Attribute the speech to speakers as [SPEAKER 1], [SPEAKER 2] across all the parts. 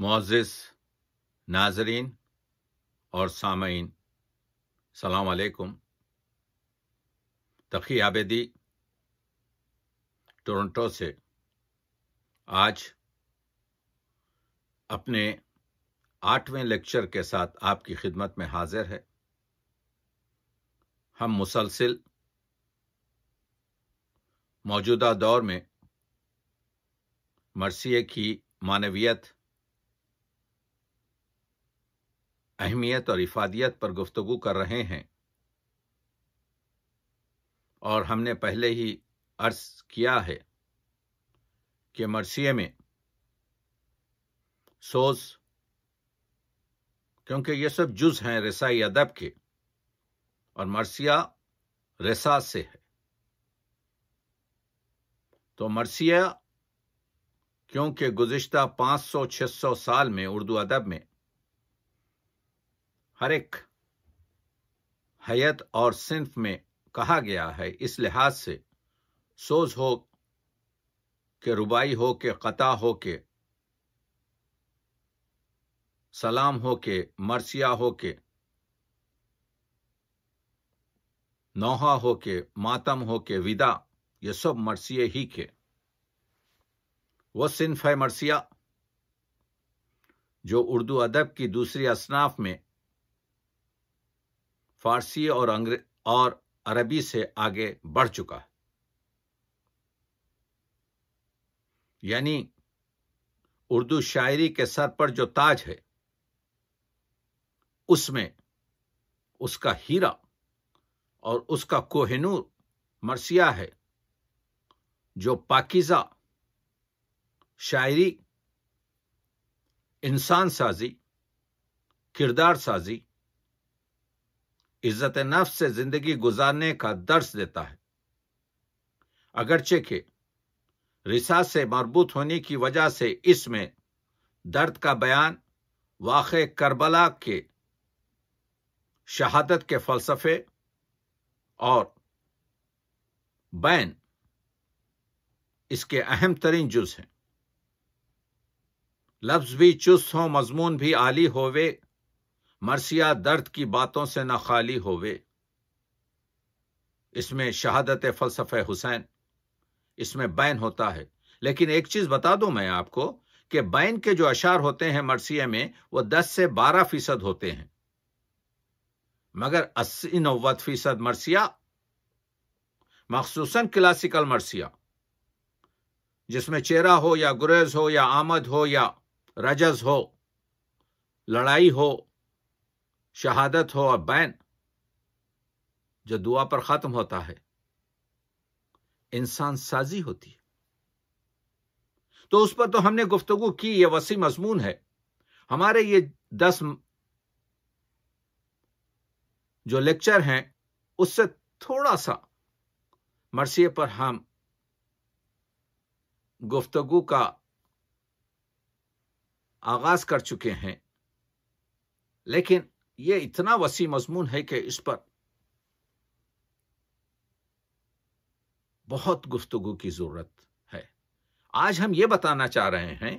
[SPEAKER 1] Moses नाजरीन और सामीन सलाम अलैकुम आबेदी टोरंटो से आज अपने आठवें लेक्चर के साथ आपकी खिदमत में हाजिर है हम मुसलसिल मौजूदा दौर में मरसिए की मानवियत अहमियत और इफादियत पर गुफ्तगु कर रहे हैं और हमने पहले ही अर्ज किया है कि मरसिए में सोच क्योंकि ये सब जुज हैं रसाई अदब के और मरसिया रसा से है तो मरसिया क्योंकि सौ 500-600 साल में उर्दू अदब में हरेक हयत और सिंफ में कहा गया है इस लिहाज से सोज हो के रुबाई हो के कता हो के सलाम हो के मरसिया हो के नौहा हो के मातम हो के विदा ये सब मरसिए ही के वो सिंफ है मरसिया जो उर्दू अदब की दूसरी असनाफ में फारसी और अंग्रे और अरबी से आगे बढ़ चुका है यानी उर्दू शायरी के सर पर जो ताज है उसमें उसका हीरा और उसका कोहनूर मरसिया है जो पाकिजा शायरी इंसान साजी किरदार साजी इज्जत नफ से जिंदगी गुजारने का दर्श देता है अगरचे के रिसा से मरबूत होने की वजह से इसमें दर्द का बयान वाक़ करबला के शहादत के फलसफे और बैन इसके अहम तरीन जुज हैं लफ्ज भी चुस्त हो मजमून भी आली होवे मरसिया दर्द की बातों से न खाली होवे इसमें शहादत फलसफे हुसैन इसमें बैन होता है लेकिन एक चीज बता दूं मैं आपको कि बैन के जो अशार होते हैं मरसिया में वो 10 से 12 फीसद होते हैं मगर 80 नव्वत फीसद मरसिया मखसूसन क्लासिकल मरसिया जिसमें चेरा हो या गुरेज हो या आमद हो या रजज हो लड़ाई हो शहादत हो और बैन जो दुआ पर खत्म होता है इंसान साजी होती है तो उस पर तो हमने गुफ्तगु की यह वसी मजमून है हमारे ये दस जो लेक्चर हैं उससे थोड़ा सा मरसिए पर हम गुफ्तगु का आगाज कर चुके हैं लेकिन ये इतना वसी मजमून है कि इस पर बहुत गुफ्तगु की जरूरत है आज हम ये बताना चाह रहे हैं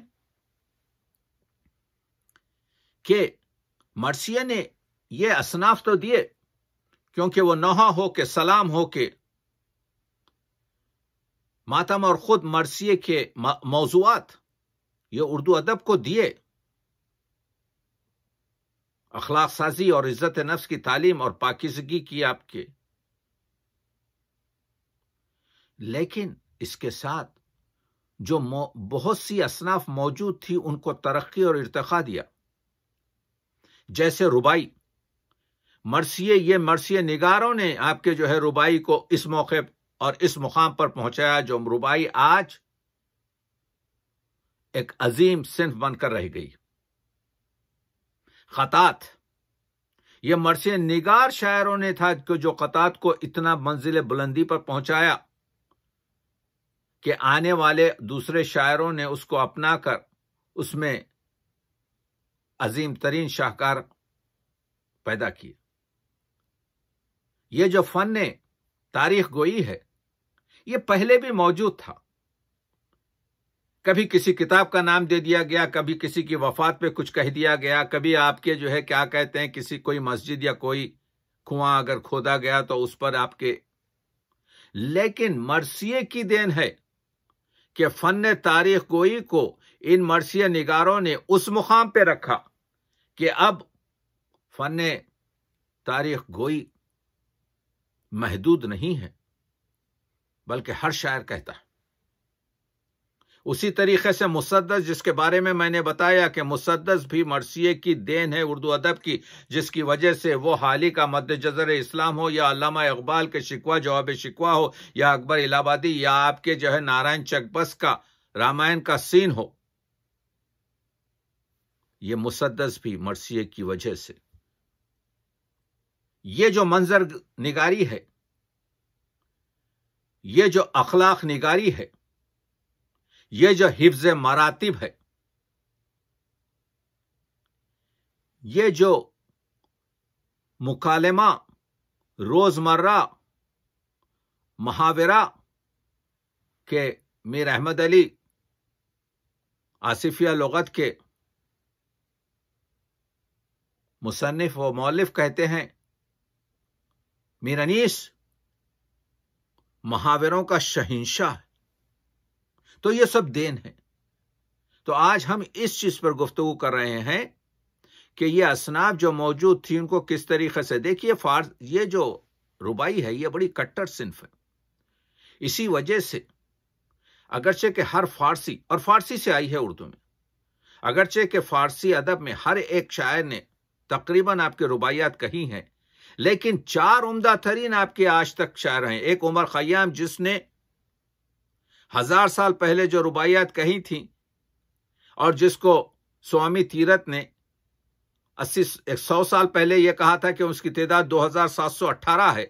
[SPEAKER 1] कि मर्सिया ने ये असनाफ तो दिए क्योंकि वो नहा हो के सलाम हो के मातम और खुद मरसी के मौजूद ये उर्दू अदब को दिए अखलाक साजी और इज्जत नफ्स की तालीम और पाकिजगी की आपके लेकिन इसके साथ जो बहुत सी असनाफ मौजूद थी उनको तरक्की और इरतखा दिया जैसे रुबाई मरसिए ये मरसिए निगारों ने आपके जो है रुबाई को इस मौके और इस मुकाम पर पहुंचाया जो रुबाई आज एक अजीम सिंफ बनकर रह गई खतात यह मरसे निगार शायरों ने था कि जो खतात को इतना मंजिल बुलंदी पर पहुंचाया कि आने वाले दूसरे शायरों ने उसको अपनाकर उसमें अजीम तरीन शाहकार पैदा किए ये जो फन ने तारीख गोई है यह पहले भी मौजूद था कभी किसी किताब का नाम दे दिया गया कभी किसी की वफात पे कुछ कह दिया गया कभी आपके जो है क्या कहते हैं किसी कोई मस्जिद या कोई कुआं अगर खोदा गया तो उस पर आपके लेकिन मरसिए की देन है कि फन तारीख गोई को इन मरसिया निगारों ने उस मुकाम पे रखा कि अब फन तारीख गोई महदूद नहीं है बल्कि हर शायर कहता है उसी तरीके से मुसदस जिसके बारे में मैंने बताया कि मुसदस भी मरसिए की देन है उर्दू अदब की जिसकी वजह से वो ही का मद जजर इस्लाम हो या अलामा इकबाल के शिकवा जवाब शिकवा हो या अकबर इलाहाबादी या आपके जो है नारायण चकबस का रामायण का सीन हो ये मुसदस भी मरसिए की वजह से ये जो मंजर निगारी है ये जो अखलाक निगारी है ये जो हिफ्ज मरातिब है ये जो मुकालमा रोजमर्रा महावरा के मीर अहमद अली आसिफिया लगत के मुसनफ़ व मौलफ कहते हैं मीर अनीस महावरों का शहनशाह है तो ये सब देन है तो आज हम इस चीज पर गुफ्तु कर रहे हैं कि ये असनाब जो मौजूद थी उनको किस तरीके से देखिए फार्स ये जो रुबाई है ये बड़ी कट्टर सिंफ है इसी वजह से अगरचे के हर फारसी और फारसी से आई है उर्दू में अगरचे के फारसी अदब में हर एक शायर ने तकरीबन आपके रुबायात कही हैं लेकिन चार उम्दा तरीन आपके आज तक शायर हैं एक उमर खयाम जिसने हजार साल पहले जो रुबायात कही थी और जिसको स्वामी तीरथ ने अस्सी एक सौ साल पहले यह कहा था कि उसकी तादाद 2718 है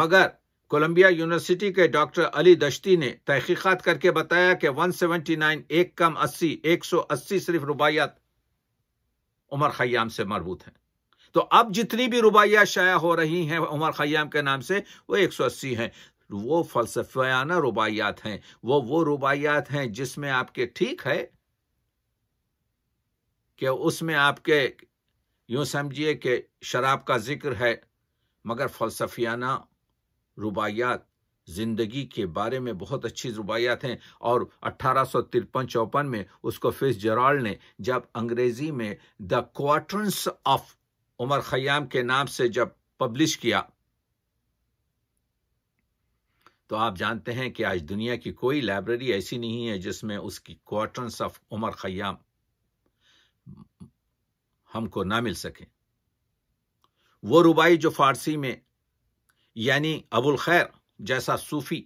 [SPEAKER 1] मगर कोलंबिया यूनिवर्सिटी के डॉक्टर अली दश्ती ने तहकीकत करके बताया कि 179 एक कम 80 180 सिर्फ रुबायात उमर खयाम से मरबूत हैं तो अब जितनी भी रुबाइया शाया हो रही हैं उमर खयाम के नाम से वो 180 हैं वो फलसफियाना रुबाइयात हैं वो वो रुबाइयात हैं जिसमें आपके ठीक है कि उसमें आपके यूं समझिए कि शराब का जिक्र है मगर फलसफियाना रुबाइयात जिंदगी के बारे में बहुत अच्छी रुबाइयात हैं और अट्ठारह सौ तिरपन चौपन में उसको फिस जराल्ड ने जब अंग्रेजी में the quatrains of Omar Khayyam के नाम से जब पब्लिश किया तो आप जानते हैं कि आज दुनिया की कोई लाइब्रेरी ऐसी नहीं है जिसमें उसकी क्वार्टर्स ऑफ उमर खयाम हमको ना मिल सके वो रुबाई जो फारसी में यानी अबुल खैर जैसा सूफी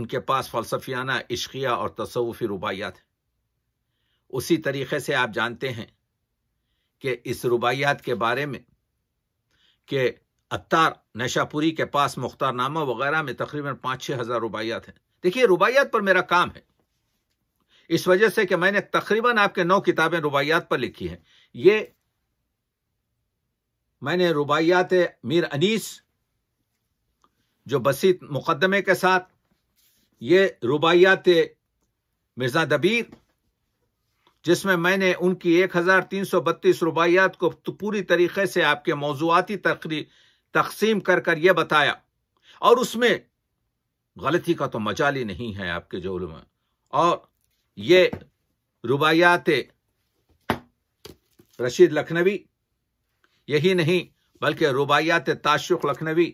[SPEAKER 1] उनके पास फलसफियाना इश्किया और तसवुफी रुबायात है उसी तरीके से आप जानते हैं कि इस रुबायात के बारे में कि अत्तार नशापुरी के पास मुख्तारनामा वगैरह में तकरीबन पांच छह हज़ार रुबायात हैं देखिए रुबायात पर मेरा काम है इस वजह से कि मैंने तकरीबन आपके नौ किताबें रुबायात पर लिखी हैं ये मैंने रुबायात मीर अनीस जो बसीत मुकदमे के साथ ये रुबायात मिर्ज़ा दबीर जिसमें मैंने उनकी एक हज़ार तीन सौ बत्तीस रुबायात को पूरी तरीके से आपके मौजूदी तकरी तकसीम कर कर यह बताया और उसमें गलती का तो मजाल ही नहीं है आपके जोल में और ये रुबायात रशीद लखनवी यही नहीं बल्कि रुबायात ताशुक लखनवी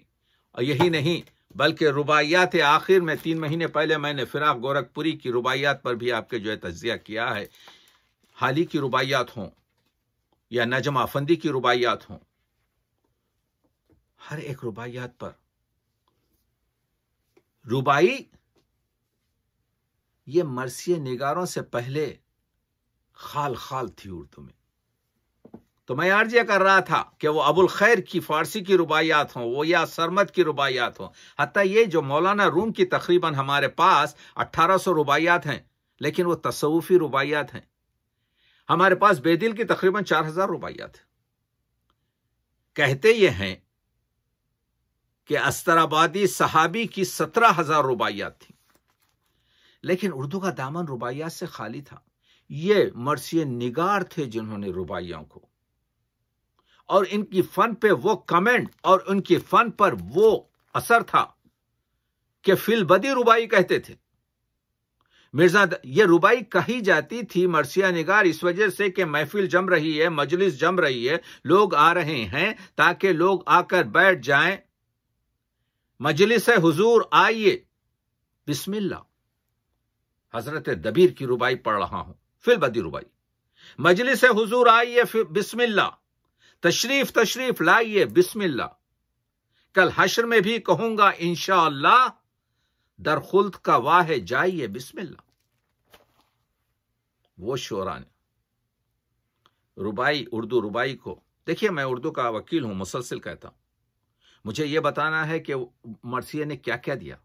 [SPEAKER 1] और यही नहीं बल्कि रुबायात आखिर में तीन महीने पहले मैंने फिराक गोरखपुरी की रुबायात पर भी आपके जो है तजिया किया है हाली की रुबायात हों या नजमा फंदी की रुबायात हों हर एक रुबाइयात पर रुबाई ये मरसिय निगारों से पहले खाल खाल थी उर्दू में तो मैं आर्ज्य कर रहा था कि वो अबुल खैर की फारसी की रुबायात हो वो या सरमत की रुबायात हो हती ये जो मौलाना रूम की तकरीबन हमारे पास 1800 रुबायात हैं लेकिन वो तसवुफी रुबायात हैं हमारे पास बेदिल की तकरीबन 4000 रुबायात कहते ये हैं कि अस्तराबादी सहाबी की सत्रह हजार रुबाइयात थी लेकिन उर्दू का दामन रुबाइयात से खाली था ये मरसी निगार थे जिन्होंने रुबाइयों को और इनकी फन पे वो कमेंट और उनकी फन पर वो असर था कि फिलबदी रुबाई कहते थे मिर्जा ये रुबाई कही जाती थी मरसिया निगार इस वजह से कि महफिल जम रही है मजलिस जम रही है लोग आ रहे हैं ताकि लोग आकर बैठ जाएं मजलिस हुजूर आइए बिस्मिल्ला हजरत दबीर की रुबाई पढ़ रहा हूं फिल बदी रुबाई मजलिस हुजूर आइए बिस्मिल्ला तशरीफ तशरीफ लाइए बिस्मिल्ला कल हशर में भी कहूंगा इंशाला दरखुल्त का वाह जाइए बिस्मिल्ला वो शोरा ने रुबाई उर्दू रुबाई को देखिए मैं उर्दू का वकील हूं मुसलसिल कहता हूं मुझे यह बताना है कि मरसिया ने क्या क्या दिया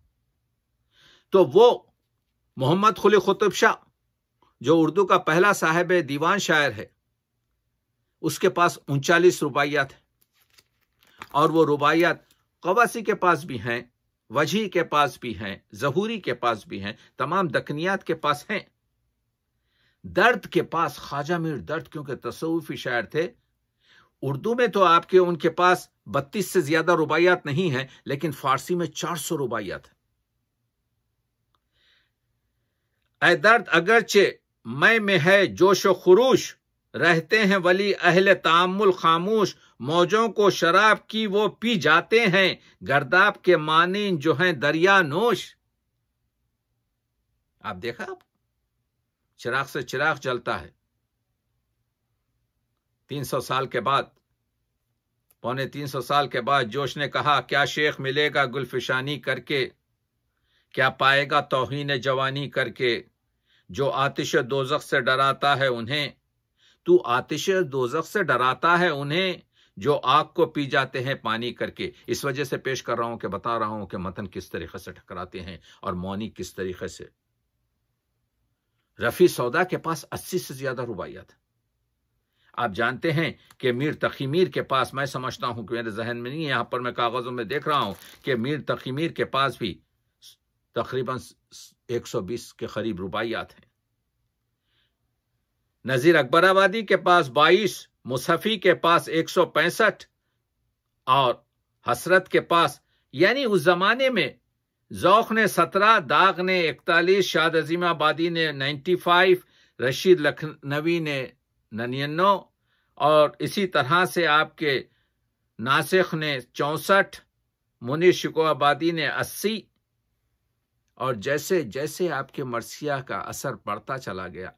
[SPEAKER 1] तो वो मोहम्मद खुल खुतब शाह जो उर्दू का पहला साहेब दीवान शायर है उसके पास उनचालीस रुबाइयात हैं और वो रुबाइयात कवासी के पास भी हैं वजी के पास भी हैं जहूरी के पास भी हैं तमाम दकनियात के पास हैं दर्द के पास ख्वाजा मीर दर्द क्योंकि तसवुफी शायर थे उर्दू में तो आपके उनके पास बत्तीस से ज्यादा रुबायात नहीं है लेकिन फारसी में चार सौ रुबायात है दर्द अगरचे मैं में है जोश व खुरूश रहते हैं वली अहल तामुल खामोश मौजों को शराब की वो पी जाते हैं गर्दाब के मानी जो हैं दरिया नोश आप देखा आप चिराग से चिराग जलता है तीन सौ साल के बाद पौने तीन सौ साल के बाद जोश ने कहा क्या शेख मिलेगा गुलफिशानी करके क्या पाएगा तोहिन जवानी करके जो आतिश दोजख से डराता है उन्हें तू आतिश दोजख से डराता है उन्हें जो आग को पी जाते हैं पानी करके इस वजह से पेश कर रहा हूं कि बता रहा हूं कि मतन किस तरीके से टकराते हैं और मौनी किस तरीके से रफी सौदा के पास अस्सी से ज्यादा रुबाइया था आप जानते हैं कि मीर तकी मीर के पास मैं समझता हूं कि मेरे जहन में नहीं है यहां पर मैं कागज़ों में देख रहा हूं कि मीर तकी मीर के पास भी तकरीबन 120 के करीब रुबाइयात हैं नज़ीर अकबराबादी के पास 22 मुसफ़ी के पास एक और हसरत के पास यानी उस जमाने में जौक ने सत्रह दाग ने इकतालीस शाद अजीमाबादी ने नाइन्टी फाइव रशीद लखनवी ने नन्यानो और इसी तरह से आपके नासिक ने चौंसठ मुनि शिकोआबादी ने अस्सी और जैसे जैसे आपके मरसिया का असर पड़ता चला गया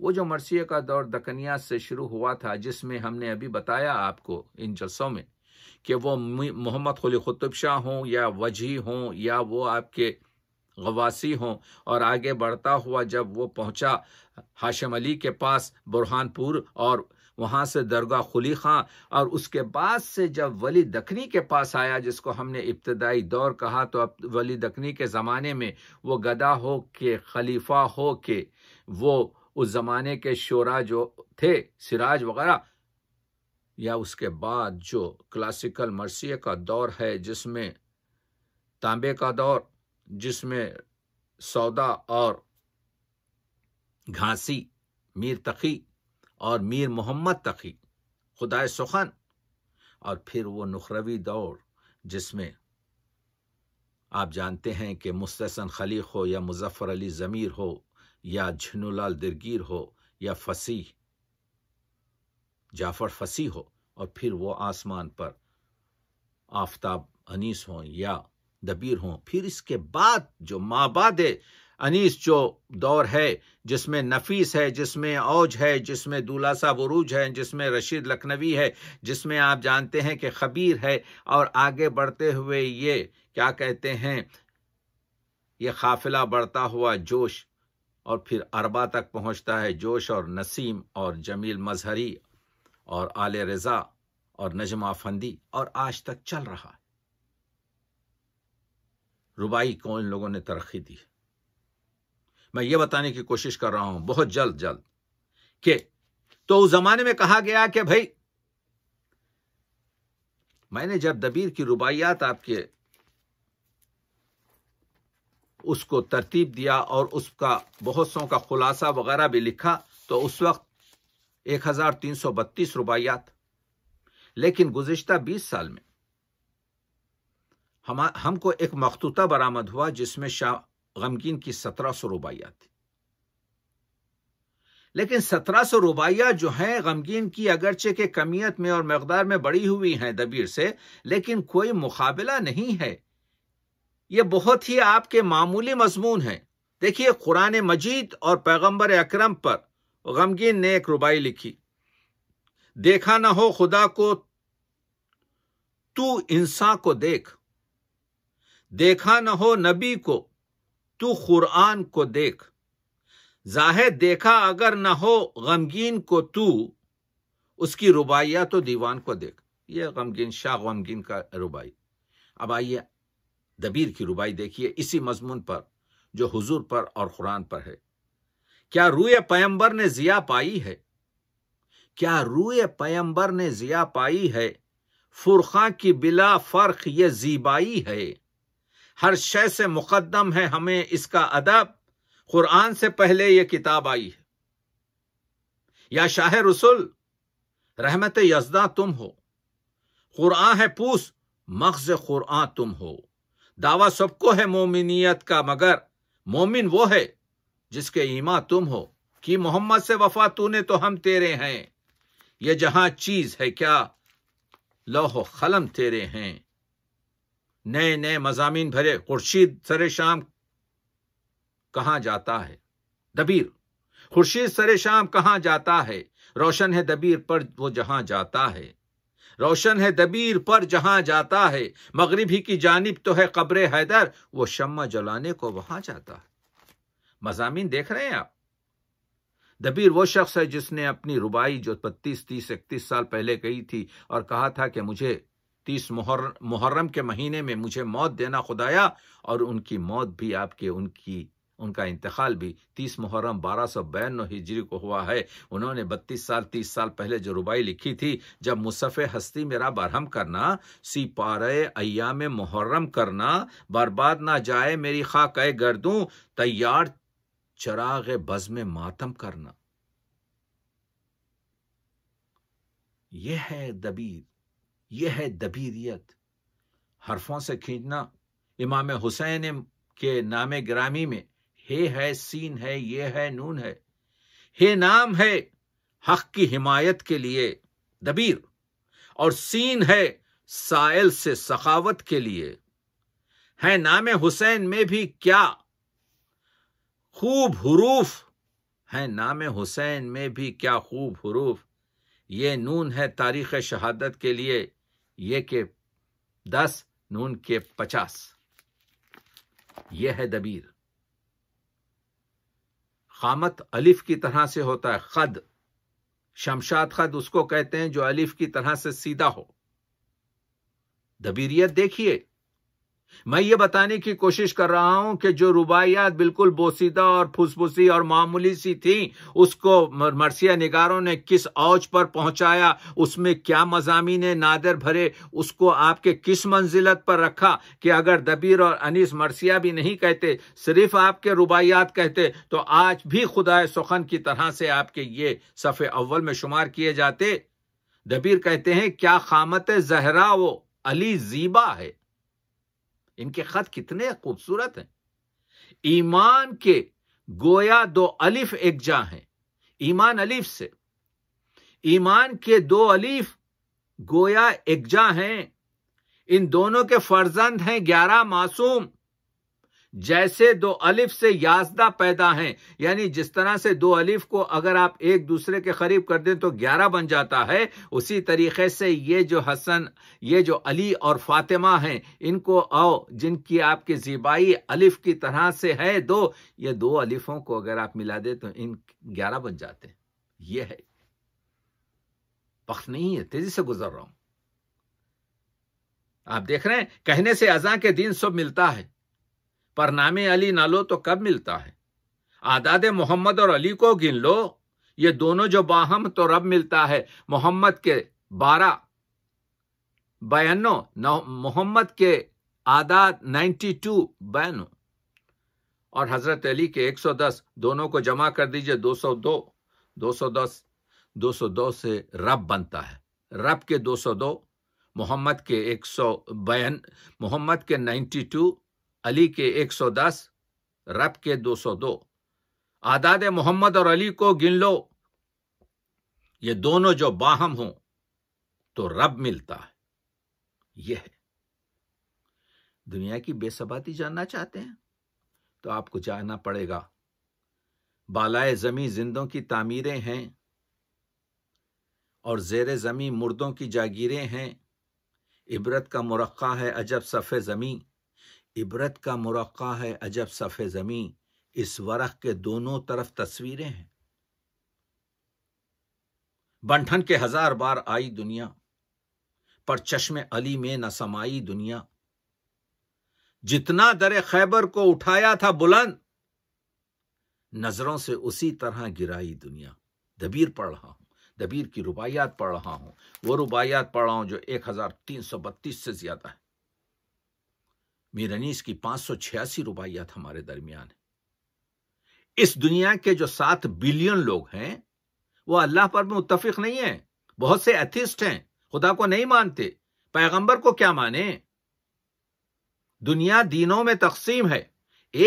[SPEAKER 1] वो जो मरसिया का दौर दकनिया से शुरू हुआ था जिसमें हमने अभी बताया आपको इन जलसों में कि वो मोहम्मद खुली खुतुब शाह हों या वजी हों या वो आपके गवासी हों और आगे बढ़ता हुआ जब वो पहुंचा हाशम अली के पास बुरहानपुर और वहाँ से दरगाह खुली खां हाँ। और उसके बाद से जब वली दखनी के पास आया जिसको हमने इब्तदाई दौर कहा तो अब वली दखनी के ज़माने में वो गदा हो के खलीफा हो के वो उस ज़माने के शोरा जो थे सिराज वगैरह या उसके बाद जो क्लासिकल मरसी का दौर है जिसमें तांबे का दौर जिसमें सौदा और घासी मीर तकी और मीर मोहम्मद तकी खुदाए सुखन और फिर वो नुखरवी दौर जिसमें आप जानते हैं कि मुस्तसन खलीक हो या मुजफ्फर अली ज़मीर हो या झनुलाल दिरगीर हो या फसीह जाफ़र फसीह हो और फिर वो आसमान पर आफताब अनीस हो या दबीर हो फिर इसके बाद जो माबाद अनीस जो दौर है जिसमें नफीस है जिसमें औज है जिसमें दूलासा वरूज है जिसमें रशीद लखनवी है जिसमें आप जानते हैं कि खबीर है और आगे बढ़ते हुए ये क्या कहते हैं ये काफिला बढ़ता हुआ जोश और फिर अरबा तक पहुंचता है जोश और नसीम और जमील मजहरी और आल रज़ा और नजमा फंदी और आज तक चल रहा है रुबाई को इन लोगों ने तरक्की दी है मैं ये बताने की कोशिश कर रहा हूं बहुत जल्द जल्द कि तो उस जमाने में कहा गया कि भाई मैंने जब दबीर की रुबाइयात आपके उसको तरतीब दिया और उसका बहुत सौ का खुलासा वगैरह भी लिखा तो उस वक्त एक हजार तीन सौ बत्तीस रुबाइयात लेकिन गुज्त बीस साल में हम हमको एक मखतूता बरामद हुआ जिसमें शाह गमगीन की सत्रह सौ रुबाइया थी लेकिन सत्रह सौ रुबाइया जो हैं गमगीन की अगरचे के कमियत में और मकदार में बड़ी हुई हैं दबीर से लेकिन कोई मुकाबला नहीं है ये बहुत ही आपके मामूली मजमून है देखिए कुरान मजीद और पैगम्बर अक्रम पर गमगीन ने एक रुबाई लिखी देखा ना हो खुदा को तू इंसान को देख देखा ना हो नबी को तू कुरान को देख जाहिर देखा अगर न हो गमगीन को तू उसकी रुबाइया तो दीवान को देख ये गमगीन शाह गमगीन का रुबाई अब आइए दबीर की रुबाई देखिए इसी मजमून पर जो हुजूर पर और कुरान पर है क्या रूए पैम्बर ने जिया पाई है क्या रूए पैम्बर ने जिया पाई है फुरखा की बिला फर्क ये जीबाई है हर शय से मुकदम है हमें इसका अदब कुरान से पहले यह किताब आई है या शाह रसुल रहमत यजदा तुम हो कुरान है पूस मख्ज कुरान तुम हो दावा सबको है मोमिनियत का मगर मोमिन वो है जिसके ईमा तुम हो कि मोहम्मद से वफा तूने तो हम तेरे हैं ये जहां चीज है क्या लोहो खलम तेरे हैं नए नए मजामी भरे खुर्शीद सरे शाम कहा जाता है दबीर खुर्शीद सरे शाम कहा जाता है रोशन है दबीर पर वो जहां जाता है रोशन है दबीर पर जहां जाता है ही की जानब तो है कब्र हैदर वो शम्मा जलाने को वहां जाता है मजामी देख रहे हैं आप दबीर वो शख्स है जिसने अपनी रुबाई जो बत्तीस तीस इकतीस साल पहले गई थी और कहा था कि मुझे तीस मुहर मुहर्रम के महीने में मुझे मौत देना खुदाया और उनकी मौत भी आपके उनकी उनका इंतकाल भी तीस मुहर्रम बारह सौ बयान हिजरी को हुआ है उन्होंने बत्तीस साल तीस साल पहले जो रुबाई लिखी थी जब मुसफ़ हस्ती मेरा बरहम करना सिपारे अयाम मुहर्रम करना बर्बाद ना जाए मेरी खाक गर्दू तैयार चराग बज में मातम करना यह है दबीर यह है दबीरियत हरफों से खींचना इमाम हुसैन के नाम ग्रामी में हे है सीन है ये है नून है हे नाम है हक की हिमायत के लिए दबीर और सीन है साइल से सखावत के लिए है नाम हुसैन में भी क्या खूब हरूफ है नाम हुसैन में भी क्या खूब हरूफ ये नून है तारीख शहादत के लिए ये के दस नून के पचास यह है दबीर खामत अलिफ की तरह से होता है खद शमशाद खद उसको कहते हैं जो अलिफ की तरह से सीधा हो दबीरियत देखिए मैं ये बताने की कोशिश कर रहा हूं कि जो रुबायात बिल्कुल बोसीदा और फुसफुसी और मामूली सी थी उसको मरसिया निगारों ने किस औज पर पहुंचाया उसमें क्या मजामी ने नादर भरे उसको आपके किस मंजिलत पर रखा कि अगर दबीर और अनीस मरसिया भी नहीं कहते सिर्फ आपके रुबायात कहते तो आज भी खुदा सुखन की तरह से आपके ये सफ़े अव्वल में शुमार किए जाते दबीर कहते हैं क्या खामत जहरा वो अली जीबा है इनके खत कितने खूबसूरत हैं ईमान के गोया दो अलिफ एकजा हैं ईमान अलीफ से ईमान के दो अलीफ गोया एकजा हैं इन दोनों के फर्जंद हैं ग्यारह मासूम जैसे दो अलिफ से याजदा पैदा हैं यानी जिस तरह से दो अलिफ को अगर आप एक दूसरे के करीब कर दें तो ग्यारह बन जाता है उसी तरीके से ये जो हसन ये जो अली और फातिमा हैं इनको आओ जिनकी आपकी जीबाई अलिफ की तरह से है दो ये दो अलिफों को अगर आप मिला दें तो इन ग्यारह बन जाते हैं ये है वक्त नहीं है तेजी से गुजर रहा हूं आप देख रहे हैं कहने से अजा के दिन सब मिलता है पर नामे अली ना लो तो कब मिलता है आदाद मोहम्मद और अली को गिन लो ये दोनों जो बाहम तो रब मिलता है मोहम्मद के बारह बयानो मोहम्मद के आदाद नाइन्टी टू बयानो और हजरत अली के एक सौ दस दोनों को जमा कर दीजिए दो दो सौ सौ दस दो सौ दो से रब बनता है रब के दो सौ दो मोहम्मद के एक सौ बयान मोहम्मद के टू अली के 110 रब के 202 आदाद मोहम्मद और अली को गिन लो ये दोनों जो बाहम हों तो रब मिलता है यह है दुनिया की बेसबाती जानना चाहते हैं तो आपको जानना पड़ेगा बालाए जमी जिंदों की तामीरें हैं और जेर जमी मुर्दों की जागीरें हैं इबरत का मुरक्का है अजब सफ़े ज़मी इबरत का मुरक़ा है अजब सफे ज़मी इस वरक के दोनों तरफ तस्वीरें हैं बंठन के हजार बार आई दुनिया पर चश्मे अली में न समाई दुनिया जितना दर खैबर को उठाया था बुलंद नजरों से उसी तरह गिराई दुनिया दबीर पढ़ रहा हूं दबीर की रुबायात पढ़ रहा हूं वो रुबायात पढ़ रहा हूं जो एक हजार तीन सौ बत्तीस से ज्यादा है मीरनीस की पांच सौ छियासी रुबाइयात हमारे दरमियान है इस दुनिया के जो सात बिलियन लोग हैं वो अल्लाह पर मुतफिक नहीं है बहुत से एथिस्ट हैं खुदा को नहीं मानते पैगंबर को क्या माने दुनिया दीनों में तकसीम है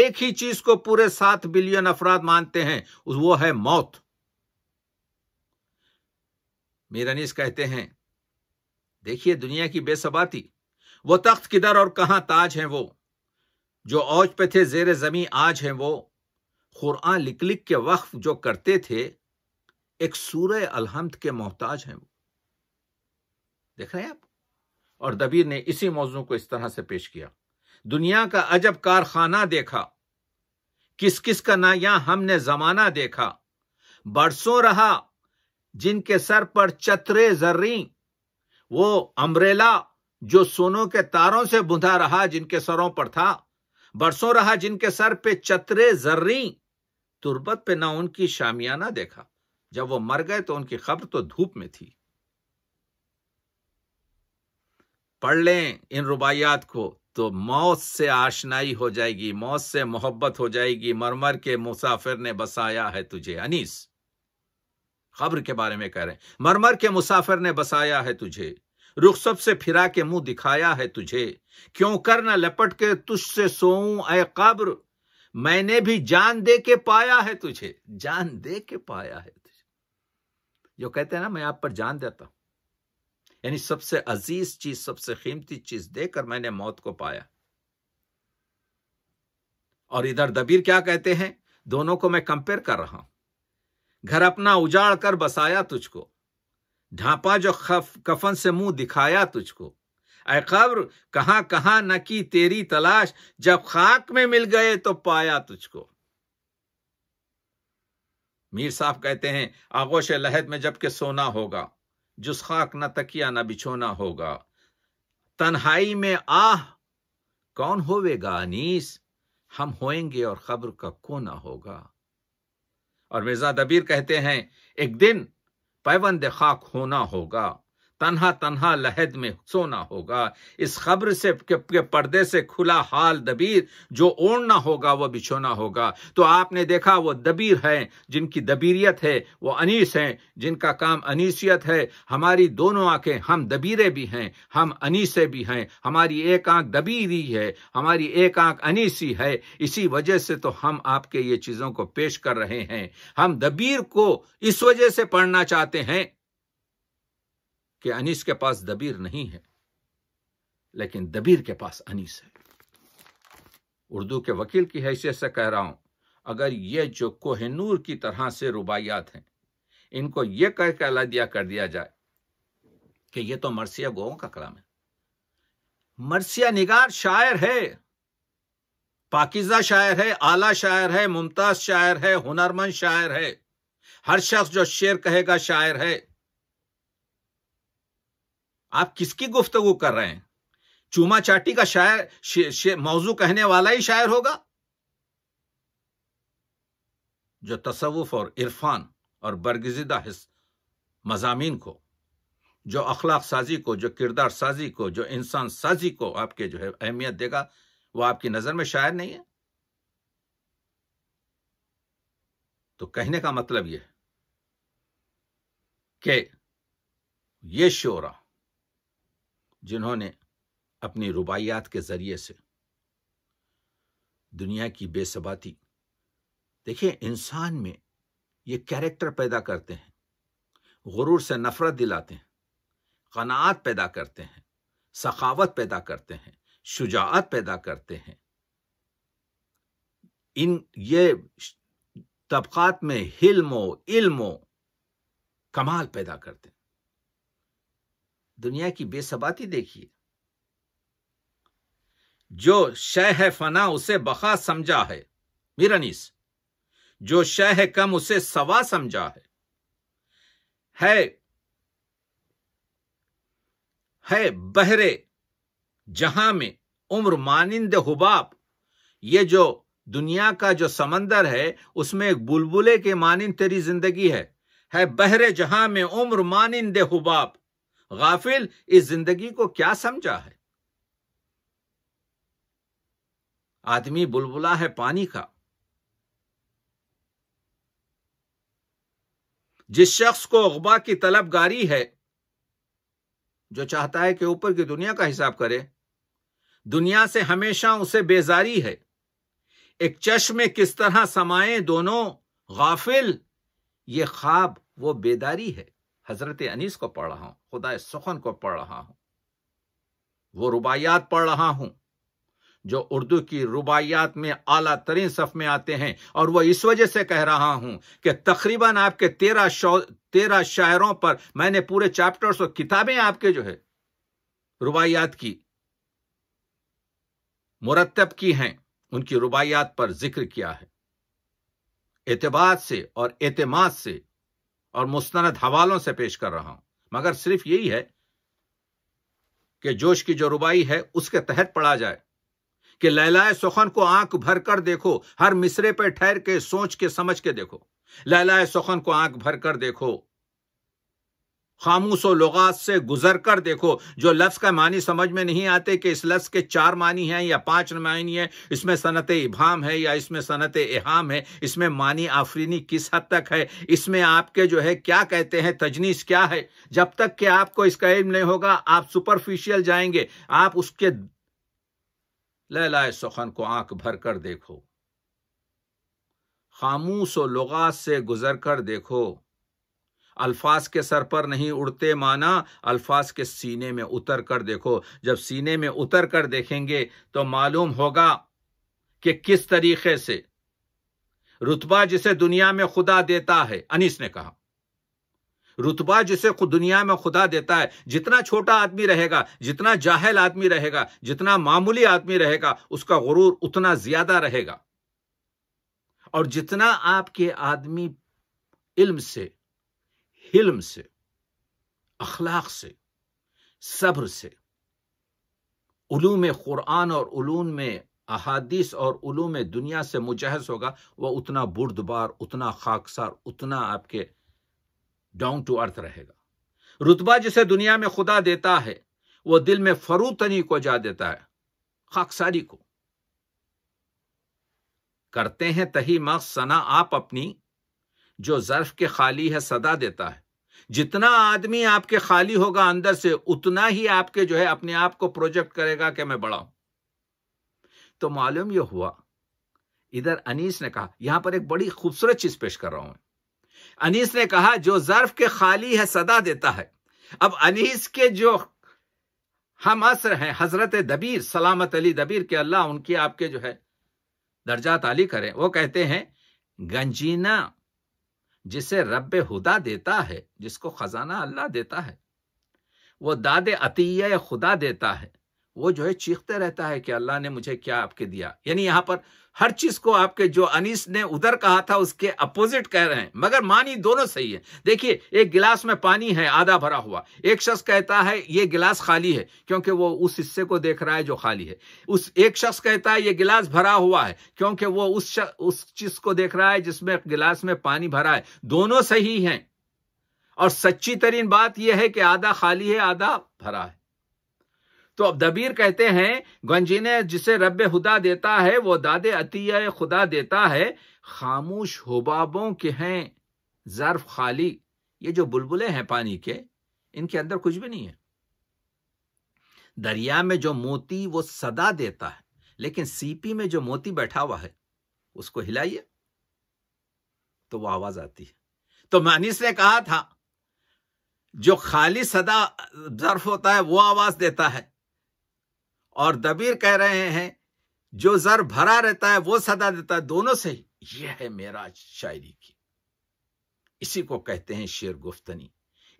[SPEAKER 1] एक ही चीज को पूरे सात बिलियन अफराद मानते हैं वो है मौत मीरनीस कहते हैं देखिए दुनिया की बेसबाती वो तख्त किधर और कहाँ ताज हैं वो जो औज पे थे जेर जमी आज हैं वो कुरान लिख लिख के वक्फ जो करते थे एक सूर अलहमद के मोहताज हैं वो देख रहे हैं आप और दबीर ने इसी मौजू को इस तरह से पेश किया दुनिया का अजब कारखाना देखा किस किस का ना यहां हमने जमाना देखा बरसों रहा जिनके सर पर चतरे जर्री वो अम्ब्रेला जो सोनों के तारों से बुंधा रहा जिनके सरों पर था बरसों रहा जिनके सर पे चतरे जर्री तुरबत पे ना उनकी शामियाना देखा जब वो मर गए तो उनकी खबर तो धूप में थी पढ़ लें इन रुबायात को तो मौत से आशनाई हो जाएगी मौत से मोहब्बत हो जाएगी मरमर के मुसाफिर ने बसाया है तुझे अनीस खबर के बारे में कह रहे हैं मरमर के मुसाफिर ने बसाया है तुझे रुखसब से फिरा के मुंह दिखाया है तुझे क्यों कर न लपट के तुझसे सोऊं ऐ कब्र मैंने भी जान दे के पाया है तुझे जान दे के पाया है तुझे जो कहते हैं ना मैं आप पर जान देता हूं यानी सबसे अजीज चीज सबसे कीमती चीज देकर मैंने मौत को पाया और इधर दबीर क्या कहते हैं दोनों को मैं कंपेयर कर रहा हूं घर अपना उजाड़ कर बसाया तुझको ढांपा जो खफ कफन से मुंह दिखाया तुझको अय खबर कहाँ कहाँ न की तेरी तलाश जब खाक में मिल गए तो पाया तुझको मीर साहब कहते हैं आगोश लहद में जबकि सोना होगा जुस खाक न तकिया न बिछोना होगा तन्हाई में आह कौन होवेगा अनीस हम होएंगे और खबर का कोना होगा और मिर्जा दबीर कहते हैं एक दिन पैवंद खाक होना होगा तनहा तनहा लहद में सोना होगा इस खबर से के, पर्दे से खुला हाल दबीर जो ओढ़ना होगा वो बिछोना होगा तो आपने देखा वो दबीर हैं जिनकी दबीरियत है वो अनीस हैं जिनका काम अनीसियत है हमारी दोनों आंखें हम दबीरे भी हैं हम अनीसे भी हैं हमारी एक आंख दबीरी है हमारी एक आंख अनीसी है इसी वजह से तो हम आपके ये चीज़ों को पेश कर रहे हैं हम दबीर को इस वजह से पढ़ना चाहते हैं कि अनीस के पास दबीर नहीं है लेकिन दबीर के पास अनीस है उर्दू के वकील की हैसियत से कह रहा हूं अगर ये जो कोहनूर की तरह से रुबायात हैं इनको ये कह के अलहदिया कर दिया जाए कि ये तो मरसिया गोवों का कलाम है मरसिया निगार शायर है पाकिजा शायर है आला शायर है मुमताज शायर है हुनरमंद शायर है हर शख्स जो शेर कहेगा शायर है आप किसकी गुफ्तगु कर रहे हैं चूमा चाटी का शायर मौजू कहने वाला ही शायर होगा जो तसवुफ और इरफान और बरगजिदा मजामी को जो अखलाक साजी को जो किरदार साजी को जो इंसान साजी को आपके जो है अहमियत देगा वो आपकी नजर में शायर नहीं है तो कहने का मतलब यह कि ये शोरा जिन्होंने अपनी रुबायात के ज़रिए से दुनिया की बेसबाती देखिए इंसान में ये कैरेक्टर पैदा करते हैं गुरूर से नफरत दिलाते हैं कनात पैदा करते हैं सखावत पैदा करते हैं शुजात पैदा करते हैं इन ये तबकात में हिल्म इल्म कमाल पैदा करते हैं दुनिया की बेसबाती देखिए जो शह है फना उसे बखा समझा है मिरानीस जो शह है कम उसे सवा समझा है है है बहरे जहां में उम्र मानिंद हुबाब ये जो दुनिया का जो समंदर है उसमें एक बुलबुले के मानिंद तेरी जिंदगी है है बहरे जहां में उम्र मानिंद हुबाब गाफिल इस जिंदगी को क्या समझा है आदमी बुलबुला है पानी का जिस शख्स को अगबा की तलब गारी है जो चाहता है कि ऊपर की दुनिया का हिसाब करे दुनिया से हमेशा उसे बेजारी है एक चश्म में किस तरह समाए दोनों गाफिल ये ख्वाब वो बेदारी है हजरत अनीस को पढ़ रहा हूं खुदा सुखन को पढ़ रहा हूं वो रुबायात पढ़ रहा हूं जो उर्दू की रुबायात में आला तरीन सफ में आते हैं और वह इस वजह से कह रहा हूं कि तकरीबन आपके तेरह तेरह शायरों पर मैंने पूरे चैप्टर्स और किताबें आपके जो है रुबायात की मुरतब की हैं उनकी रुबायात पर जिक्र किया है एतबाद से और एतमाद से और मुस्तंद हवालों से पेश कर रहा हूं मगर सिर्फ यही है कि जोश की जो रुबाई है उसके तहत पढ़ा जाए कि लैलाए सुखन को आंख भर कर देखो हर मिसरे पर ठहर के सोच के समझ के देखो लैलाए सुखन को आंख भर कर देखो खामोश लगात से गुजर कर देखो जो लफ्ज का मानी समझ में नहीं आते कि इस लफ्ज के चार मानी हैं या पांच मानी है इसमें सनत इबाम है या इसमें सनत एहाम है इसमें मानी आफरीनी किस हद तक है इसमें आपके जो है क्या कहते हैं तजनीस क्या है जब तक कि आपको इसका इल्म नहीं होगा आप सुपरफिशियल जाएंगे आप उसके लाए सुखन को आंख भर कर देखो खामोश लगात से गुजर कर देखो अल्फाज के सर पर नहीं उड़ते माना अल्फाज के सीने में उतर कर देखो जब सीने में उतर कर देखेंगे तो मालूम होगा कि किस तरीके से रुतबा जिसे दुनिया में खुदा देता है अनीस ने कहा रुतबा जिसे दुनिया में खुदा देता है जितना छोटा आदमी रहेगा जितना जाहल आदमी रहेगा जितना मामूली आदमी रहेगा उसका गुरूर उतना ज्यादा रहेगा और जितना आपके आदमी इल्म से हिल्म से अखलाक से सब्र से उलूम क़ुरान और उलूम में अहादीस और उलूम दुनिया से मुजहस होगा वह उतना बुर्दबार उतना खाकसार उतना आपके डाउन टू अर्थ रहेगा रुतबा जिसे दुनिया में खुदा देता है वो दिल में फरूतनी को जा देता है खाकसारी को करते हैं तही मख सना आप अपनी जो जर्फ के खाली है सदा देता है जितना आदमी आपके खाली होगा अंदर से उतना ही आपके जो है अपने आप को प्रोजेक्ट करेगा कि मैं बड़ा तो मालूम यह हुआ इधर अनीस ने कहा यहां पर एक बड़ी खूबसूरत चीज पेश कर रहा हूं अनीस ने कहा जो जर्फ के खाली है सदा देता है अब अनीस के जो हम असर हैं हजरत दबीर सलामत अली दबीर के अल्लाह उनकी आपके जो है दर्जा ताली करें वो कहते हैं गंजीना जिसे रब हुदा देता है जिसको खजाना अल्लाह देता है वो दाद अतिया खुदा देता है वो जो है चीखते रहता है कि अल्लाह ने मुझे क्या आपके दिया यानी यहां पर हर चीज को आपके जो अनिस ने उधर कहा था उसके अपोजिट कह रहे हैं मगर मानी दोनों सही है देखिए एक गिलास में पानी है आधा भरा हुआ एक शख्स कहता है ये गिलास खाली है क्योंकि वो उस हिस्से को देख रहा है जो खाली है उस एक शख्स कहता है ये गिलास भरा हुआ है क्योंकि वो उस श, उस चीज को देख रहा है जिसमें गिलास में पानी भरा है दोनों सही है और सच्ची तरीन बात यह है कि आधा खाली है आधा भरा है तो अब दबीर कहते हैं गंजीने जिसे रब हुदा देता है वो दादे अतिया खुदा देता है खामोश होबाबों के हैं ज़र्फ खाली ये जो बुलबुले हैं पानी के इनके अंदर कुछ भी नहीं है दरिया में जो मोती वो सदा देता है लेकिन सीपी में जो मोती बैठा हुआ है उसको हिलाइए तो वो आवाज आती है तो मानिस ने कहा था जो खाली सदा जर्फ होता है वो आवाज देता है और दबीर कह रहे हैं जो जर भरा रहता है वो सदा देता है दोनों से ही यह है मेरा शायरी की इसी को कहते हैं शेर गुफ्तनी